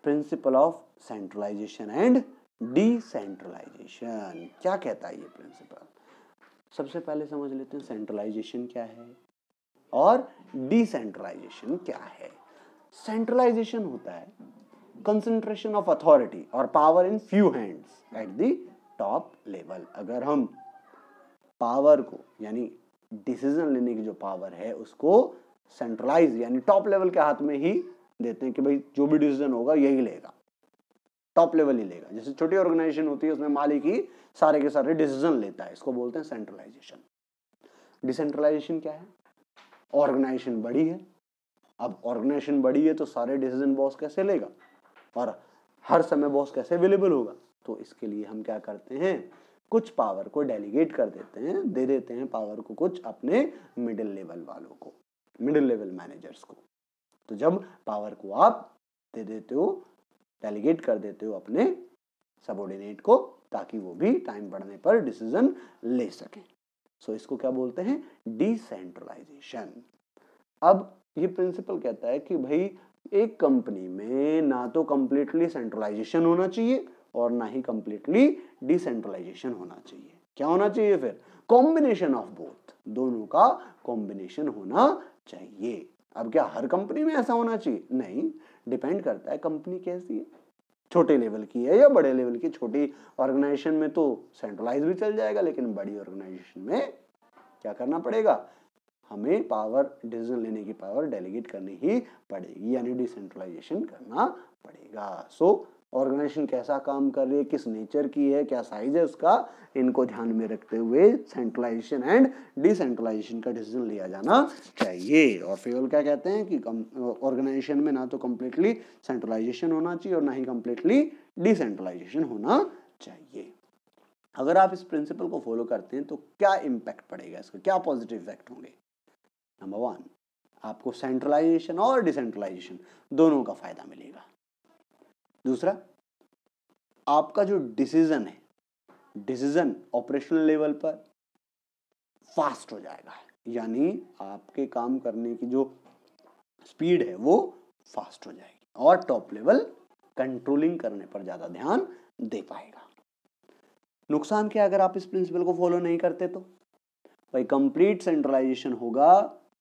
principle of centralization and decentralization क्या कहता है ये प्रिंसिपल सबसे पहले समझ लेते हैं सेंट्रलाइजेशन क्या है और डिसेंट्रलाइजेशन क्या है सेंट्रलाइजेशन होता है कंसंट्रेशन ऑफ अथॉरिटी और power in few hands at the top level अगर हम पावर को यानी डिसीजन लेने की जो पावर है उसको सेंट्रलाइज यानी टॉप लेवल के हाथ में ही देते हैं कि भाई जो भी डिसीजन होगा यही लेगा टॉप लेवल ही लेगा जैसे छोटी ऑर्गेनाइजेशन होती है उसमें मालिक ही सारे के सारे डिसीजन लेता है इसको बोलते हैं सेंट्रलाइजेशन डिसेंट्रलाइजेशन क्या है ऑर्गेनाइजेशन बड़ी है अब ऑर्गेनाइजेशन बड़ी है तो सारे डिसीजन बॉस कैसे लेगा और हर समय बॉस कैसे अवेलेबल होगा तो इसके लिए हम क्या करते हैं कुछ पावर को डेलीगेट कर देते हैं दे देते हैं पावर को कुछ अपने मिडिल लेवल वालों को मिडिल लेवल मैनेजर्स को तो जब पावर को आप दे देते हो डेलीगेट कर देते हो अपने सबोर्डिनेट को ताकि वो भी टाइम बढ़ने पर डिसीजन ले सकें सो so, इसको क्या बोलते हैं डिसेंट्रलाइजेशन अब ये प्रिंसिपल कहता है कि भाई एक कंपनी में ना तो कंप्लीटली सेंट्रलाइजेशन होना चाहिए और ना ही कंप्लीटली डिसेंट्रलाइजेशन होना चाहिए क्या होना चाहिए फिर कॉम्बिनेशन ऑफ बोथ दोनों का कॉम्बिनेशन होना चाहिए अब क्या हर कंपनी में ऐसा होना चाहिए नहीं डिपेंड करता है कंपनी कैसी है छोटे लेवल की है या बड़े लेवल की छोटी ऑर्गेनाइजेशन में तो सेंट्रलाइज भी चल जाएगा लेकिन बड़ी ऑर्गेनाइजेशन में क्या करना पड़ेगा हमें पावर डिसीजन लेने की पावर डेलीगेट करनी ही पड़ेगी यानी डिसेंट्रलाइजेशन करना पड़ेगा सो so, ऑर्गेनाइजेशन कैसा काम कर रही है किस नेचर की है क्या साइज है उसका इनको ध्यान में रखते हुए सेंट्रलाइजेशन एंड डिसेंट्रलाइजेशन का डिसीजन लिया जाना चाहिए और फेवल क्या कहते हैं कि ऑर्गेनाइजेशन में ना तो कम्प्लीटली सेंट्रलाइजेशन होना चाहिए और ना ही कम्प्लीटली डिसेंट्रलाइजेशन होना चाहिए अगर आप इस प्रिंसिपल को फॉलो करते हैं तो क्या इम्पैक्ट पड़ेगा इसका क्या पॉजिटिव इफेक्ट होंगे नंबर वन आपको सेंट्रलाइजेशन और डिसेंट्रलाइजेशन दोनों का फायदा मिलेगा दूसरा आपका जो डिसीजन है डिसीजन ऑपरेशनल लेवल पर फास्ट हो जाएगा यानी आपके काम करने की जो स्पीड है वो फास्ट हो जाएगी और टॉप लेवल कंट्रोलिंग करने पर ज़्यादा ध्यान दे पाएगा नुकसान क्या अगर आप इस प्रिंसिपल को फॉलो नहीं करते तो भाई कंप्लीट सेंट्रलाइजेशन होगा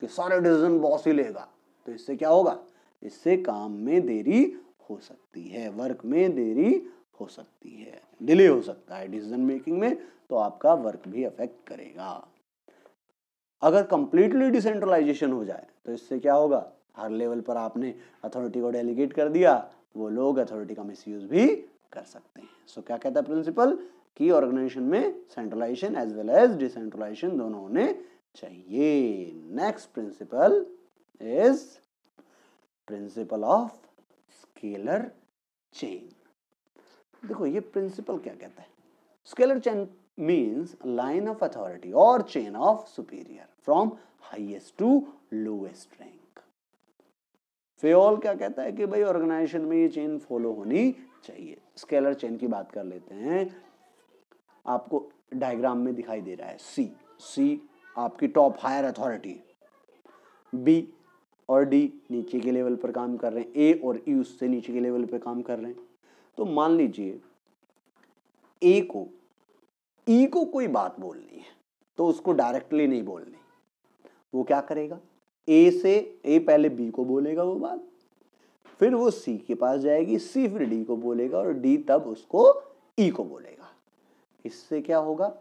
कि सारे डिसीजन बॉस ही लेगा तो इससे क्या होगा इससे काम में देरी हो सकती है वर्क में देरी हो सकती है डिले हो सकता है डिसीजन मेकिंग में तो आपका वर्क भी अफेक्ट करेगा अगर कंप्लीटली डिसेंट्रलाइजेशन हो जाए तो इससे क्या होगा हर लेवल पर आपने अथॉरिटी को डेलीगेट कर दिया वो लोग अथॉरिटी का मिस भी कर सकते हैं सो so, क्या कहता है प्रिंसिपल कि ऑर्गेनाइजेशन में centralization as well as decentralization दोनों ने चाहिए next principle is principle of scalar chain देखो ये प्रिंसिपल क्या कहता है scalar chain means line of authority और chain of superior from highest to lowest rank Fayol क्या कहता है कि भाई ऑर्गेनाइजेशन में ये चेन फॉलो होनी चाहिए स्केलर चेन की बात कर लेते हैं आपको डायग्राम में दिखाई दे रहा है सी सी आपकी टॉप हायर अथॉरिटी बी और डी नीचे के लेवल पर काम कर रहे हैं ए और ई e उससे नीचे के लेवल पर काम कर रहे हैं तो मान लीजिए ए को ई e को कोई बात बोलनी है तो उसको डायरेक्टली नहीं बोलनी वो क्या करेगा ए से ए पहले बी को बोलेगा वो बात फिर वो सी के पास जाएगी सी फिर डी को बोलेगा और डी तब उसको ई e को बोलेगा इससे क्या होगा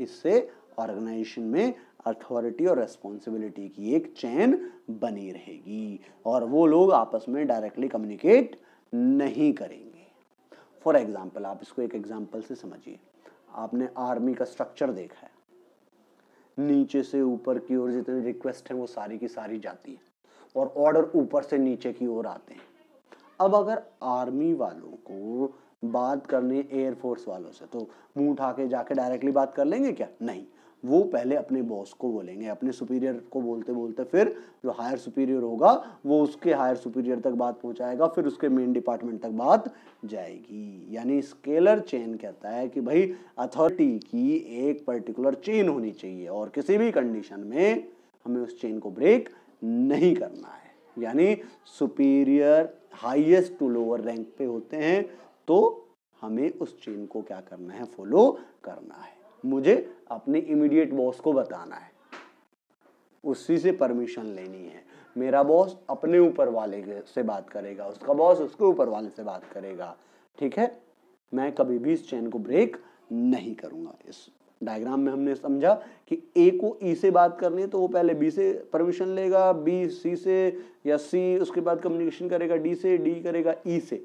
इससे ऑर्गेनाइजेशन में अथॉरिटी और रेस्पॉन्सिबिलिटी की एक चैन बनी रहेगी और वो लोग आपस में डायरेक्टली कम्युनिकेट नहीं करेंगे फॉर एग्जाम्पल आप इसको एक एग्जाम्पल से समझिए आपने आर्मी का स्ट्रक्चर देखा है नीचे से ऊपर की ओर जितनी रिक्वेस्ट है वो सारी की सारी जाती है और ऑर्डर ऊपर से नीचे की ओर आते हैं अब अगर आर्मी वालों को बात करनी एयरफोर्स वालों से तो मुंह उठा के जाके डायरेक्टली बात कर लेंगे क्या नहीं वो पहले अपने बॉस को बोलेंगे अपने सुपीरियर को बोलते बोलते फिर जो हायर सुपीरियर होगा वो उसके हायर सुपीरियर तक बात पहुंचाएगा फिर उसके मेन डिपार्टमेंट तक बात जाएगी यानी स्केलर चेन कहता है कि भाई अथॉरिटी की एक पर्टिकुलर चेन होनी चाहिए और किसी भी कंडीशन में हमें उस चेन को ब्रेक नहीं करना है यानी superior highest to lower rank पे होते हैं तो हमें उस चेन को क्या करना है फॉलो करना है मुझे अपने इमीडिएट बॉस को बताना है उसी से परमिशन लेनी है मेरा बॉस अपने ऊपर वाले से बात करेगा उसका बॉस उसके ऊपर वाले से बात करेगा ठीक है मैं कभी भी इस चेन को ब्रेक नहीं करूंगा इस डायग्राम में हमने समझा कि ए को ई e से बात करनी है तो वो पहले बी से परमिशन लेगा बी सी से या सी उसके बाद कम्युनिकेशन करेगा डी से डी करेगा ई e से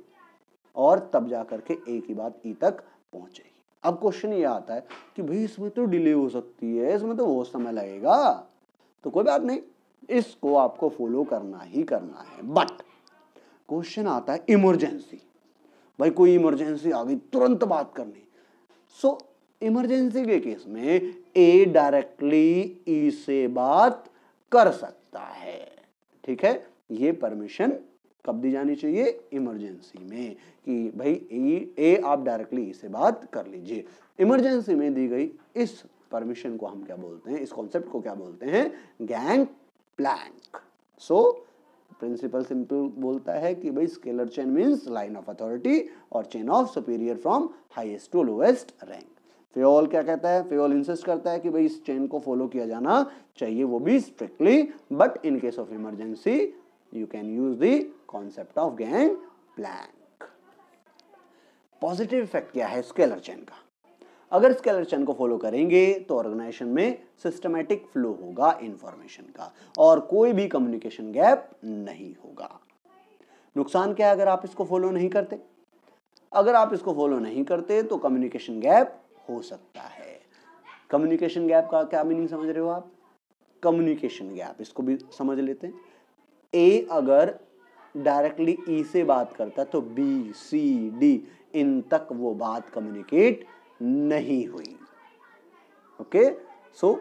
और तब जा करके ए की बात ई e तक पहुंचेगी अब क्वेश्चन ये आता है कि भाई इसमें तो डिले हो सकती है इसमें तो बहुत समय लगेगा तो कोई बात नहीं इसको आपको फॉलो करना ही करना है बट क्वेश्चन आता है इमरजेंसी भाई कोई इमरजेंसी आ गई तुरंत बात करनी सो so, इमरजेंसी के केस में ए डायरेक्टली ई से बात कर सकता है ठीक है ये परमिशन कब दी जानी चाहिए इमरजेंसी में कि भाई ए, ए आप डायरेक्टली इसे बात कर लीजिए इमरजेंसी में दी गई इस परमिशन को हम क्या बोलते हैं इस कॉन्सेप्ट को क्या बोलते हैं gang plank so principle simple बोलता है कि भाई scalar chain means line of authority और chain of superior from highest to lowest rank Fayol क्या कहता है फेओल इंसिस्ट करता है कि भाई इस चेन को फॉलो किया जाना चाहिए वो भी strictly but in case of emergency you can use the concept of gang plank positive effect क्या है scalar chain ka अगर स्केलर चैन को फॉलो करेंगे तो ऑर्गेनाइजेशन में सिस्टमेटिक फ्लो होगा इंफॉर्मेशन का और कोई भी कम्युनिकेशन गैप नहीं होगा नुकसान क्या है अगर आप इसको फॉलो नहीं करते अगर आप इसको फॉलो नहीं करते तो कम्युनिकेशन गैप हो सकता है कम्युनिकेशन गैप का क्या मीनिंग समझ रहे हो आप कम्युनिकेशन गैप इसको भी समझ लेते हैं ए अगर डायरेक्टली ई e से बात करता तो बी सी डी इन तक वो बात कम्युनिकेट नहीं हुई ओके सो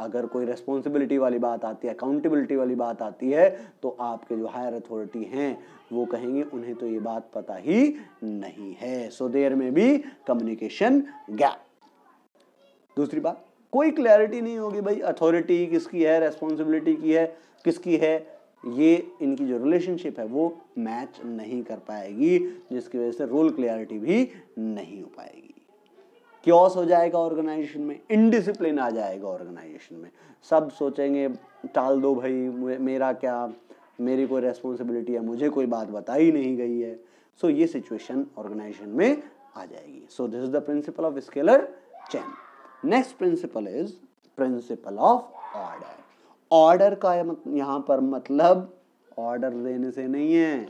अगर कोई रेस्पॉन्सिबिलिटी वाली बात आती है अकाउंटेबिलिटी वाली बात आती है तो आपके जो हायर अथॉरिटी हैं वो कहेंगे उन्हें तो ये बात पता ही नहीं है सो देर में भी कम्युनिकेशन गैप दूसरी बात कोई क्लैरिटी नहीं होगी भाई अथॉरिटी किसकी है रेस्पॉन्सिबिलिटी की है किसकी है ये इनकी जो रिलेशनशिप है वो मैच नहीं कर पाएगी जिसकी वजह से रोल क्लियरिटी भी नहीं हो पाएगी क्योस हो जाएगा ऑर्गेनाइजेशन में इनडिसिप्लिन आ जाएगा ऑर्गेनाइजेशन में सब सोचेंगे टाल दो भाई मेरा क्या मेरी कोई रेस्पॉन्सिबिलिटी है मुझे कोई बात बताई नहीं गई है सो so, ये सिचुएशन ऑर्गेनाइजेशन में आ जाएगी so this is the principle of scalar chain next principle is principle of order order का यहाँ पर मतलब ऑर्डर देने से नहीं है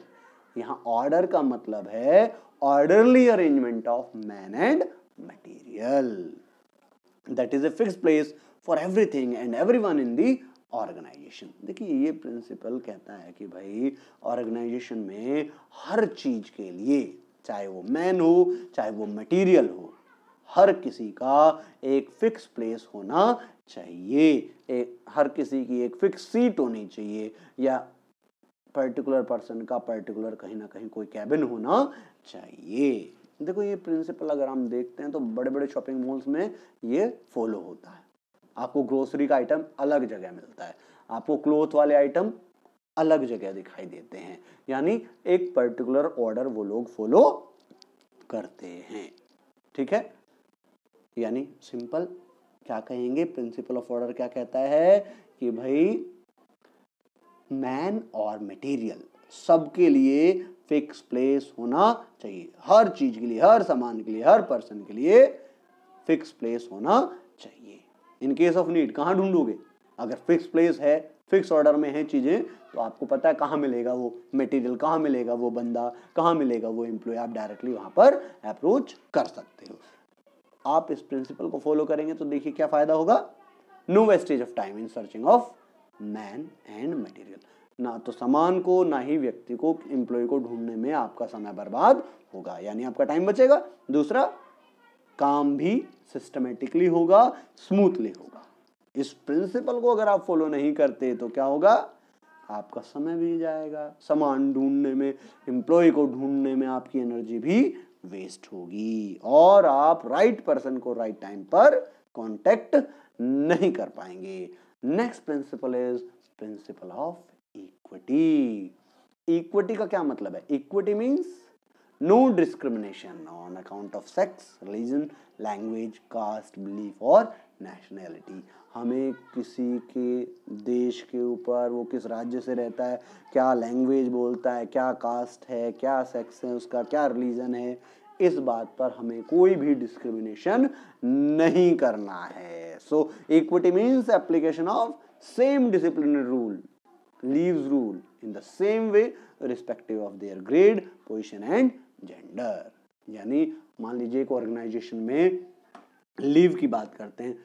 यहाँ ऑर्डर का मतलब है orderly arrangement of man and material that is a fix place for everything and one in the organization देखिए ये प्रिंसिपल कहता है कि भाई ऑर्गेनाइजेशन में हर चीज के लिए चाहे वो मैन हो चाहे वो मटेरियल हो हर किसी का एक फिक्स प्लेस होना चाहिए एक हर किसी की एक फिक्स सीट होनी चाहिए या पर्टिकुलर पर्सन का पर्टिकुलर कहीं ना कहीं कोई कैबिन होना चाहिए देखो ये प्रिंसिपल अगर हम देखते हैं तो बड़े बड़े शॉपिंग मॉल्स में ये फॉलो होता है आपको ग्रोसरी का आइटम अलग जगह मिलता है आपको क्लोथ वाले आइटम अलग जगह दिखाई देते हैं यानी एक पर्टिकुलर ऑर्डर वो लोग फॉलो करते हैं ठीक है यानी सिंपल क्या कहेंगे प्रिंसिपल ऑफ ऑर्डर क्या कहता है कि भाई मैन और मटेरियल सबके लिए फिक्स प्लेस होना चाहिए हर चीज के लिए हर सामान के लिए हर पर्सन के लिए फिक्स प्लेस होना चाहिए इन केस ऑफ नीड कहाँ ढूंढोगे अगर फिक्स प्लेस है फिक्स ऑर्डर में है चीज़ें तो आपको पता है कहाँ मिलेगा वो मटेरियल कहाँ मिलेगा वो बंदा कहाँ मिलेगा वो एम्प्लॉय आप डायरेक्टली वहां पर अप्रोच कर सकते हो आप इस प्रिंसिपल को फॉलो करेंगे तो देखिए क्या फायदा होगा no wastage of time in searching of man and material ना तो सामान को ना ही व्यक्ति को एम्प्लॉय को ढूंढने में आपका समय बर्बाद होगा यानी आपका टाइम बचेगा दूसरा काम भी सिस्टमेटिकली होगा स्मूथली होगा इस प्रिंसिपल को अगर आप फॉलो नहीं करते तो क्या होगा आपका समय भी जाएगा सामान ढूंढने में एम्प्लॉय को ढूंढने में आपकी एनर्जी भी वेस्ट होगी और आप राइट पर्सन को राइट टाइम पर कांटेक्ट नहीं कर पाएंगे next principle is principle of equity equity का क्या मतलब है equity means no discrimination on account of sex religion language caste belief और नेशनैलिटी हमें किसी के देश के ऊपर वो किस राज्य से रहता है क्या लैंग्वेज बोलता है क्या कास्ट है क्या सेक्स है उसका क्या रिलीजन है इस बात पर हमें कोई भी डिस्क्रिमिनेशन नहीं करना है so equity means application of same discipline rule leave rule in the same way respective of their grade position and gender यानी मान लीजिए एक ऑर्गेनाइजेशन में लीव की बात करते हैं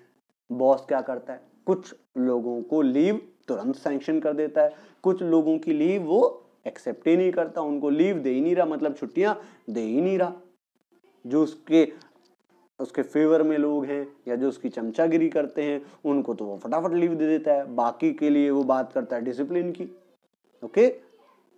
बॉस क्या करता है कुछ लोगों को लीव तुरंत सैंक्शन कर देता है कुछ लोगों की लीव वो एक्सेप्ट ही नहीं करता उनको लीव दे ही नहीं रहा मतलब छुट्टियां दे ही नहीं रहा जो उसके उसके फेवर में लोग हैं या जो उसकी चमचागिरी करते हैं उनको तो वो फटाफट लीव दे देता है बाकी के लिए वो बात करता है डिसिप्लिन की ओके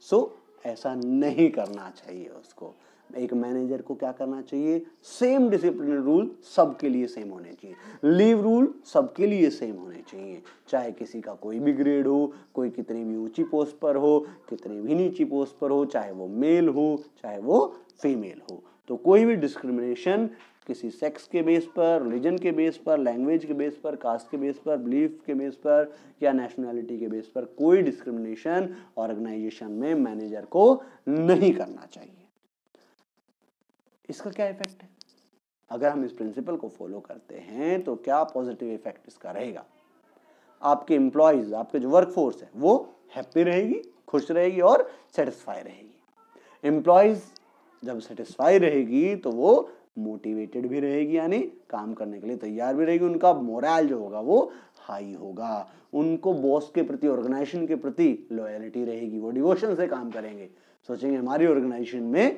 सो ऐसा नहीं करना चाहिए उसको एक मैनेजर को क्या करना चाहिए सेम डिसिप्लिन रूल सबके लिए सेम होने चाहिए लीव रूल सबके लिए सेम होने चाहिए चाहे किसी का कोई भी ग्रेड हो कोई कितनी भी ऊंची पोस्ट पर हो कितनी भी नीची पोस्ट पर हो चाहे वो मेल हो चाहे वो फीमेल हो तो कोई भी डिस्क्रिमिनेशन किसी सेक्स के बेस पर रिलीजन के बेस पर लैंग्वेज के बेस पर कास्ट के बेस पर बिलीफ के बेस पर या नेशनैलिटी के बेस पर कोई डिस्क्रिमिनेशन ऑर्गेनाइजेशन में मैनेजर को नहीं करना चाहिए इसका क्या इफेक्ट है अगर हम इस प्रिंसिपल को फॉलो करते हैं तो क्या पॉजिटिव इफेक्ट इसका रहेगा आपके एम्प्लॉयज आपके जो वर्कफोर्स है वो हैप्पी रहेगी खुश रहेगी और सेटिस्फाई रहेगी एम्प्लॉयज जब सेटिस्फाई रहेगी तो वो मोटिवेटेड भी रहेगी यानी काम करने के लिए तैयार भी रहेगी उनका मोरल जो होगा वो हाई होगा उनको बॉस के प्रति ऑर्गेनाइजेशन के प्रति लॉयलिटी रहेगी वो डिवोशन से काम करेंगे सोचेंगे हमारी ऑर्गेनाइजेशन में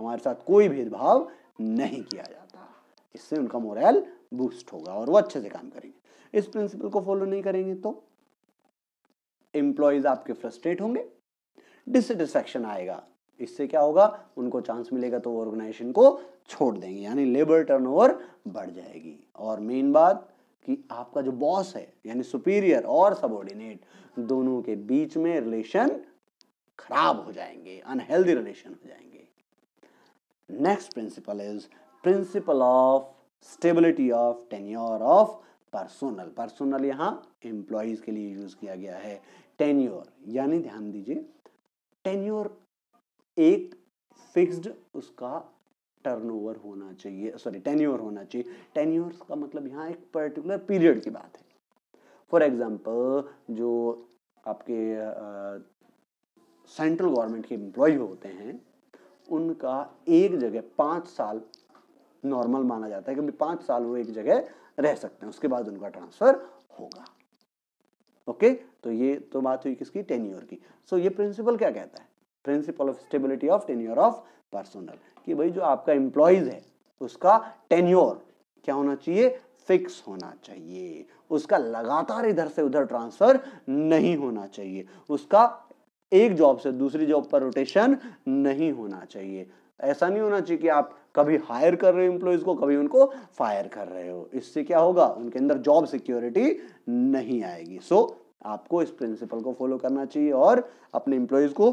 हमारे साथ कोई भेदभाव नहीं किया जाता इससे उनका मोरल बूस्ट होगा और वो अच्छे से काम करेंगे इस प्रिंसिपल को फॉलो नहीं करेंगे तो एम्प्लॉयज आपके फ्रस्ट्रेट होंगे डिससेटिस्फेक्शन आएगा इससे क्या होगा उनको चांस मिलेगा तो ऑर्गेनाइजेशन को छोड़ देंगे यानी लेबर टर्नओवर बढ़ जाएगी और मेन बात कि आपका जो बॉस है यानी सुपीरियर और सबोर्डिनेट दोनों के बीच में रिलेशन खराब हो जाएंगे अनहेल्दी रिलेशन हो जाएंगे next principle is principle of stability of tenure of personnel personnel यहाँ एम्प्लॉयज के लिए यूज किया गया है टेन्योर यानी ध्यान दीजिए टेन्योर एक फिक्स्ड उसका टर्नओवर होना चाहिए सॉरी टेन्योर होना चाहिए टेन्योर का मतलब यहाँ एक पर्टिकुलर पीरियड की बात है फॉर एग्जाम्पल जो आपके सेंट्रल गवर्नमेंट के एम्प्लॉय होते हैं उनका एक जगह पाँच साल नॉर्मल माना जाता है कि पाँच साल वो एक जगह रह सकते हैं उसके बाद उनका ट्रांसफर होगा ओके तो ये तो बात हुई किसकी टेन्योर की सो ये प्रिंसिपल क्या कहता है principle of stability of tenure of personnel कि भाई जो आपका एम्प्लॉयज है उसका टेन्योर क्या होना चाहिए फिक्स होना चाहिए उसका लगातार इधर से उधर ट्रांसफर नहीं होना चाहिए उसका एक जॉब से दूसरी जॉब पर रोटेशन नहीं होना चाहिए ऐसा नहीं होना चाहिए कि आप कभी हायर कर रहे हो इंप्लॉयज को कभी उनको फायर कर रहे हो इससे क्या होगा उनके अंदर जॉब सिक्योरिटी नहीं आएगी सो so, आपको इस प्रिंसिपल को फॉलो करना चाहिए और अपने एम्प्लॉयज को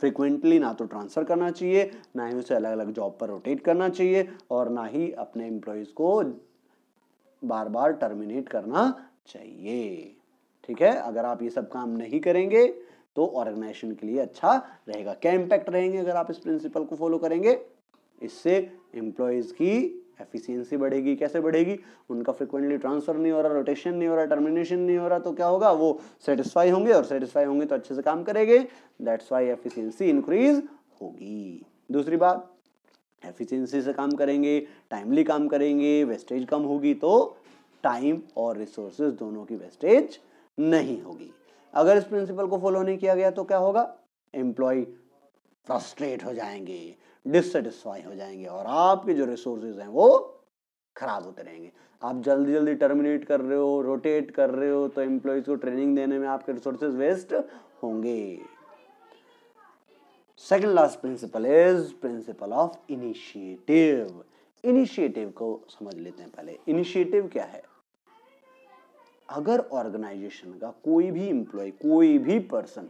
फ्रिक्वेंटली ना तो ट्रांसफ़र करना चाहिए ना ही उसे अलग अलग जॉब पर रोटेट करना चाहिए और ना ही अपने एम्प्लॉयज़ को बार बार टर्मिनेट करना चाहिए ठीक है अगर आप ये सब काम नहीं करेंगे तो ऑर्गेनाइजेशन के लिए अच्छा रहेगा क्या इम्पैक्ट रहेंगे अगर आप इस प्रिंसिपल को फॉलो करेंगे इससे एम्प्लॉयज़ की एफिशिएंसी बढ़ेगी कैसे बढ़ेगी उनका फ्रिक्वेंटली ट्रांसफर नहीं हो रहा रोटेशन नहीं हो रहा टर्मिनेशन नहीं हो रहा तो क्या होगा वो सेटिस्फाई होंगे और सेटिस्फाई होंगे तो अच्छे से काम करेंगे दैट्स वाई एफिशियंसी इंक्रीज होगी दूसरी बात एफिशियंसी से काम करेंगे टाइमली काम करेंगे वेस्टेज कम होगी तो टाइम और रिसोर्सेज दोनों की वेस्टेज नहीं होगी अगर इस प्रिंसिपल को फॉलो नहीं किया गया तो क्या होगा एम्प्लॉय फ्रस्ट्रेट हो जाएंगे डिससेटिस्फाई हो जाएंगे और आपके जो रिसोर्सेज हैं वो खराब होते रहेंगे आप जल्दी जल्दी टर्मिनेट कर रहे हो रोटेट कर रहे हो तो एम्प्लॉयज को ट्रेनिंग देने में आपके रिसोर्सेज वेस्ट होंगे second last principle is principle of initiative initiative को समझ लेते हैं पहले इनिशिएटिव क्या है अगर ऑर्गेनाइजेशन का कोई भी इंप्लॉय कोई भी पर्सन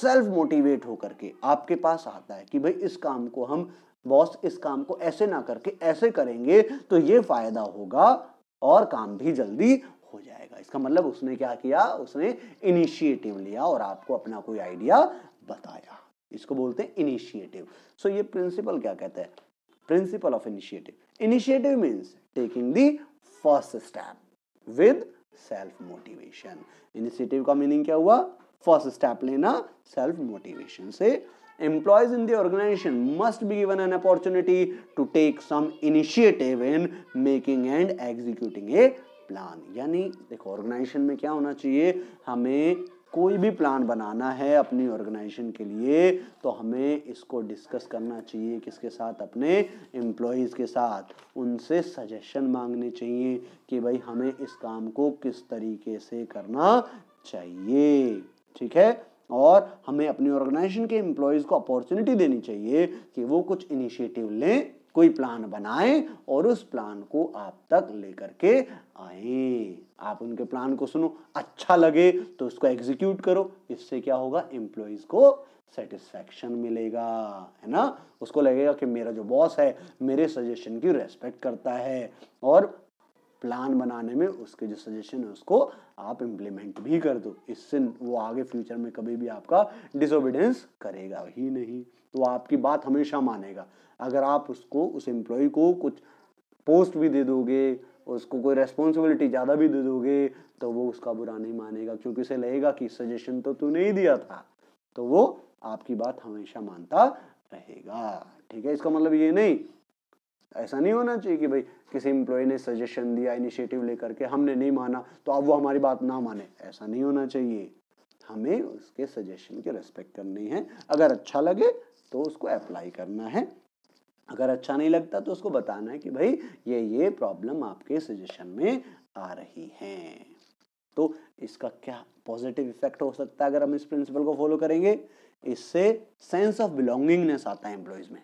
सेल्फ मोटिवेट होकर के आपके पास आता है कि भाई इस काम को हम बॉस इस काम को ऐसे ना करके ऐसे करेंगे तो ये फायदा होगा और काम भी जल्दी हो जाएगा इसका मतलब उसने क्या किया उसने इनिशिएटिव लिया और आपको अपना कोई आइडिया बताया इसको बोलते हैं इनिशिएटिव सो ये प्रिंसिपल क्या कहता है principle of initiative initiative means taking the first step with self motivation initiative का मीनिंग क्या हुआ फर्स्ट स्टेप लेना सेल्फ मोटिवेशन से employees in organization must be given an opportunity to take some initiative in making and executing a plan यानी देखो organisation में क्या होना चाहिए हमें कोई भी प्लान बनाना है अपनी ऑर्गेनाइजेशन के लिए तो हमें इसको डिस्कस करना चाहिए किसके साथ अपने एम्प्लॉयज़ के साथ उनसे सजेशन मांगने चाहिए कि भाई हमें इस काम को किस तरीके से करना चाहिए ठीक है और हमें अपनी ऑर्गेनाइजेशन के एम्प्लॉयज़ को अपॉर्चुनिटी देनी चाहिए कि वो कुछ इनिशिएटिव लें कोई प्लान बनाएं और उस प्लान को आप तक लेकर के आए आप उनके प्लान को सुनो अच्छा लगे तो उसको एग्जीक्यूट करो इससे क्या होगा एम्प्लॉयज को सेटिस्फेक्शन मिलेगा है ना उसको लगेगा कि मेरा जो बॉस है मेरे सजेशन की रेस्पेक्ट करता है और प्लान बनाने में उसके जो सजेशन है उसको आप इम्प्लीमेंट भी कर दो इससे वो आगे फ्यूचर में कभी भी आपका डिसोबिडेंस करेगा ही नहीं तो आपकी बात हमेशा मानेगा अगर आप उसको उस एम्प्लॉय को कुछ पोस्ट भी दे दोगे उसको कोई रेस्पॉन्सिबिलिटी ज़्यादा भी दे दोगे तो वो उसका बुरा नहीं मानेगा क्योंकि उसे लगेगा कि सजेशन तो तू नहीं दिया था तो वो आपकी बात हमेशा मानता रहेगा ठीक है इसका मतलब ये नहीं ऐसा नहीं होना चाहिए कि भाई किसी एम्प्लॉय ने सजेशन दिया इनिशिएटिव लेकर के हमने नहीं माना तो अब वो हमारी बात ना माने ऐसा नहीं होना चाहिए हमें उसके सजेशन की रेस्पेक्ट करनी है अगर अच्छा लगे तो उसको अप्लाई करना है अगर अच्छा नहीं लगता तो उसको बताना है कि भाई ये ये प्रॉब्लम आपके सजेशन में आ रही है तो इसका क्या पॉजिटिव इफेक्ट हो सकता है अगर हम इस प्रिंसिपल को फॉलो करेंगे इससे सेंस ऑफ बिलोंगिंगनेस आता है एम्प्लॉयज में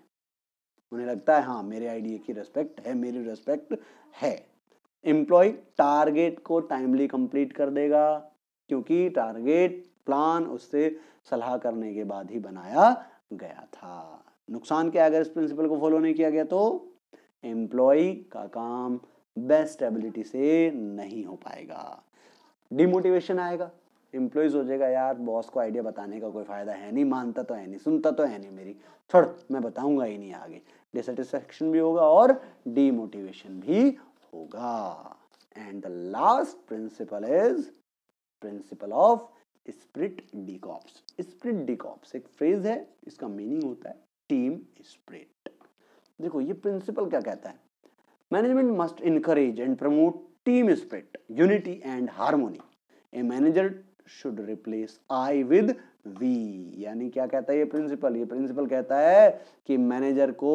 उन्हें लगता है हाँ मेरे आइडिया की रेस्पेक्ट है मेरी रेस्पेक्ट है एम्प्लॉय टारगेट को टाइमली कंप्लीट कर देगा क्योंकि टारगेट प्लान उससे सलाह करने के बाद ही बनाया गया था नुकसान क्या अगर इस प्रिंसिपल को फॉलो नहीं किया गया तो एम्प्लॉय का काम बेस्ट एबिलिटी से नहीं हो पाएगा डिमोटिवेशन आएगा एम्प्लॉय सोचेगा यार बॉस को आइडिया बताने का कोई फ़ायदा है नहीं मानता तो है नहीं सुनता तो है नहीं मेरी छोड़ मैं बताऊंगा ही नहीं आगे डिसटिस्फेक्शन भी होगा और डीमोटिवेशन भी होगा and the last principle is principle of esprit de corps esprit de corps एक फ्रेज है इसका मीनिंग होता है टीम स्प्रिट देखो ये प्रिंसिपल क्या कहता है management must encourage and promote team spirit unity and harmony a manager should replace I with we यानी क्या कहता है ये प्रिंसिपल ये प्रिंसिपल कहता है कि मैनेजर को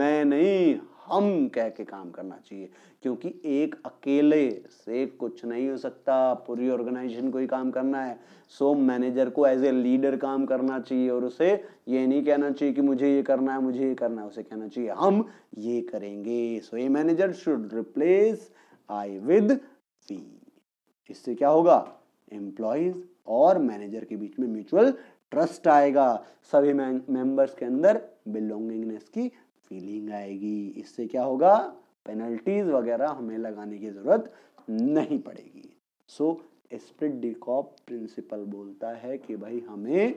मैं नहीं हम कह के काम करना चाहिए क्योंकि एक अकेले से कुछ नहीं हो सकता पूरी ऑर्गेनाइजेशन को ही काम करना है सो so, मैनेजर को एज ए लीडर काम करना चाहिए और उसे ये नहीं कहना चाहिए कि मुझे ये करना है मुझे ये करना है उसे कहना चाहिए हम ये करेंगे so a manager should replace I with we इससे क्या होगा एम्प्लॉयज और मैनेजर के बीच में म्यूचुअल ट्रस्ट आएगा सभी मेंबर्स के अंदर बिलोंगिंगनेस की फीलिंग आएगी इससे क्या होगा पेनल्टीज वगैरह हमें लगाने की ज़रूरत नहीं पड़ेगी सो स्प्रिट डिकॉप प्रिंसिपल बोलता है कि भाई हमें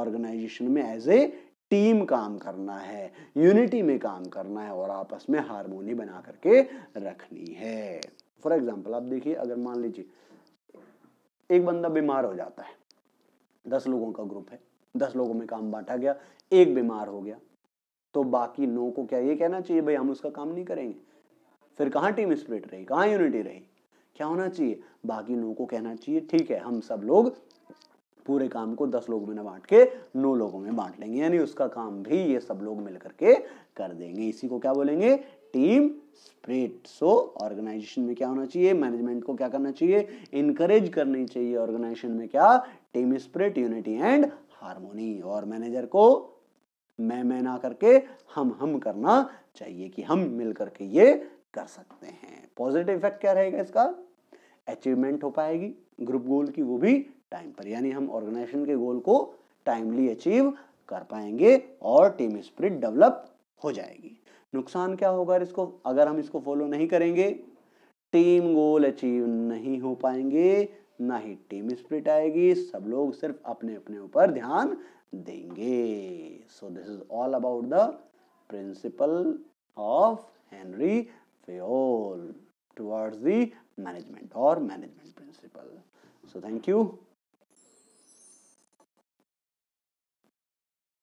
ऑर्गेनाइजेशन में एज ए टीम काम करना है यूनिटी में काम करना है और आपस में हारमोनी बना करके रखनी है फॉर एग्जाम्पल आप देखिए अगर मान लीजिए एक बंदा बीमार हो जाता है दस लोगों का ग्रुप है दस लोगों में काम बांटा गया एक बीमार हो गया तो बाकी नो को क्या ये कहना चाहिए भाई हम उसका काम नहीं करेंगे फिर कहाँ टीम स्प्लिट रही कहाँ यूनिटी रही क्या होना चाहिए बाकी नौ को कहना चाहिए ठीक है हम सब लोग पूरे काम को दस लोगों में ना बांट के नौ लोगों में बांट लेंगे यानी उसका काम भी ये सब लोग मिल करके कर देंगे इसी को क्या बोलेंगे टीम स्प्रिट सो ऑर्गेनाइजेशन में क्या होना चाहिए मैनेजमेंट को क्या करना चाहिए इनकरेज करनी चाहिए ऑर्गेनाइजेशन में क्या team spirit unity and harmony और मैनेजर को मैं मैं ना करके हम हम करना चाहिए कि हम मिल करके ये कर सकते हैं पॉजिटिव इफेक्ट क्या रहेगा इसका अचीवमेंट हो पाएगी ग्रुप गोल की वो भी टाइम पर यानी हम ऑर्गेनाइजेशन के गोल को टाइमली अचीव कर पाएंगे और टीम स्प्रिट डेवलप हो जाएगी नुकसान क्या होगा इसको अगर हम इसको फॉलो नहीं करेंगे टीम गोल अचीव नहीं हो पाएंगे ना ही टीम स्प्रिट आएगी सब लोग सिर्फ अपने अपने ऊपर ध्यान देंगे so this is all about the principle of Henri Fayol towards the management और management principle so thank you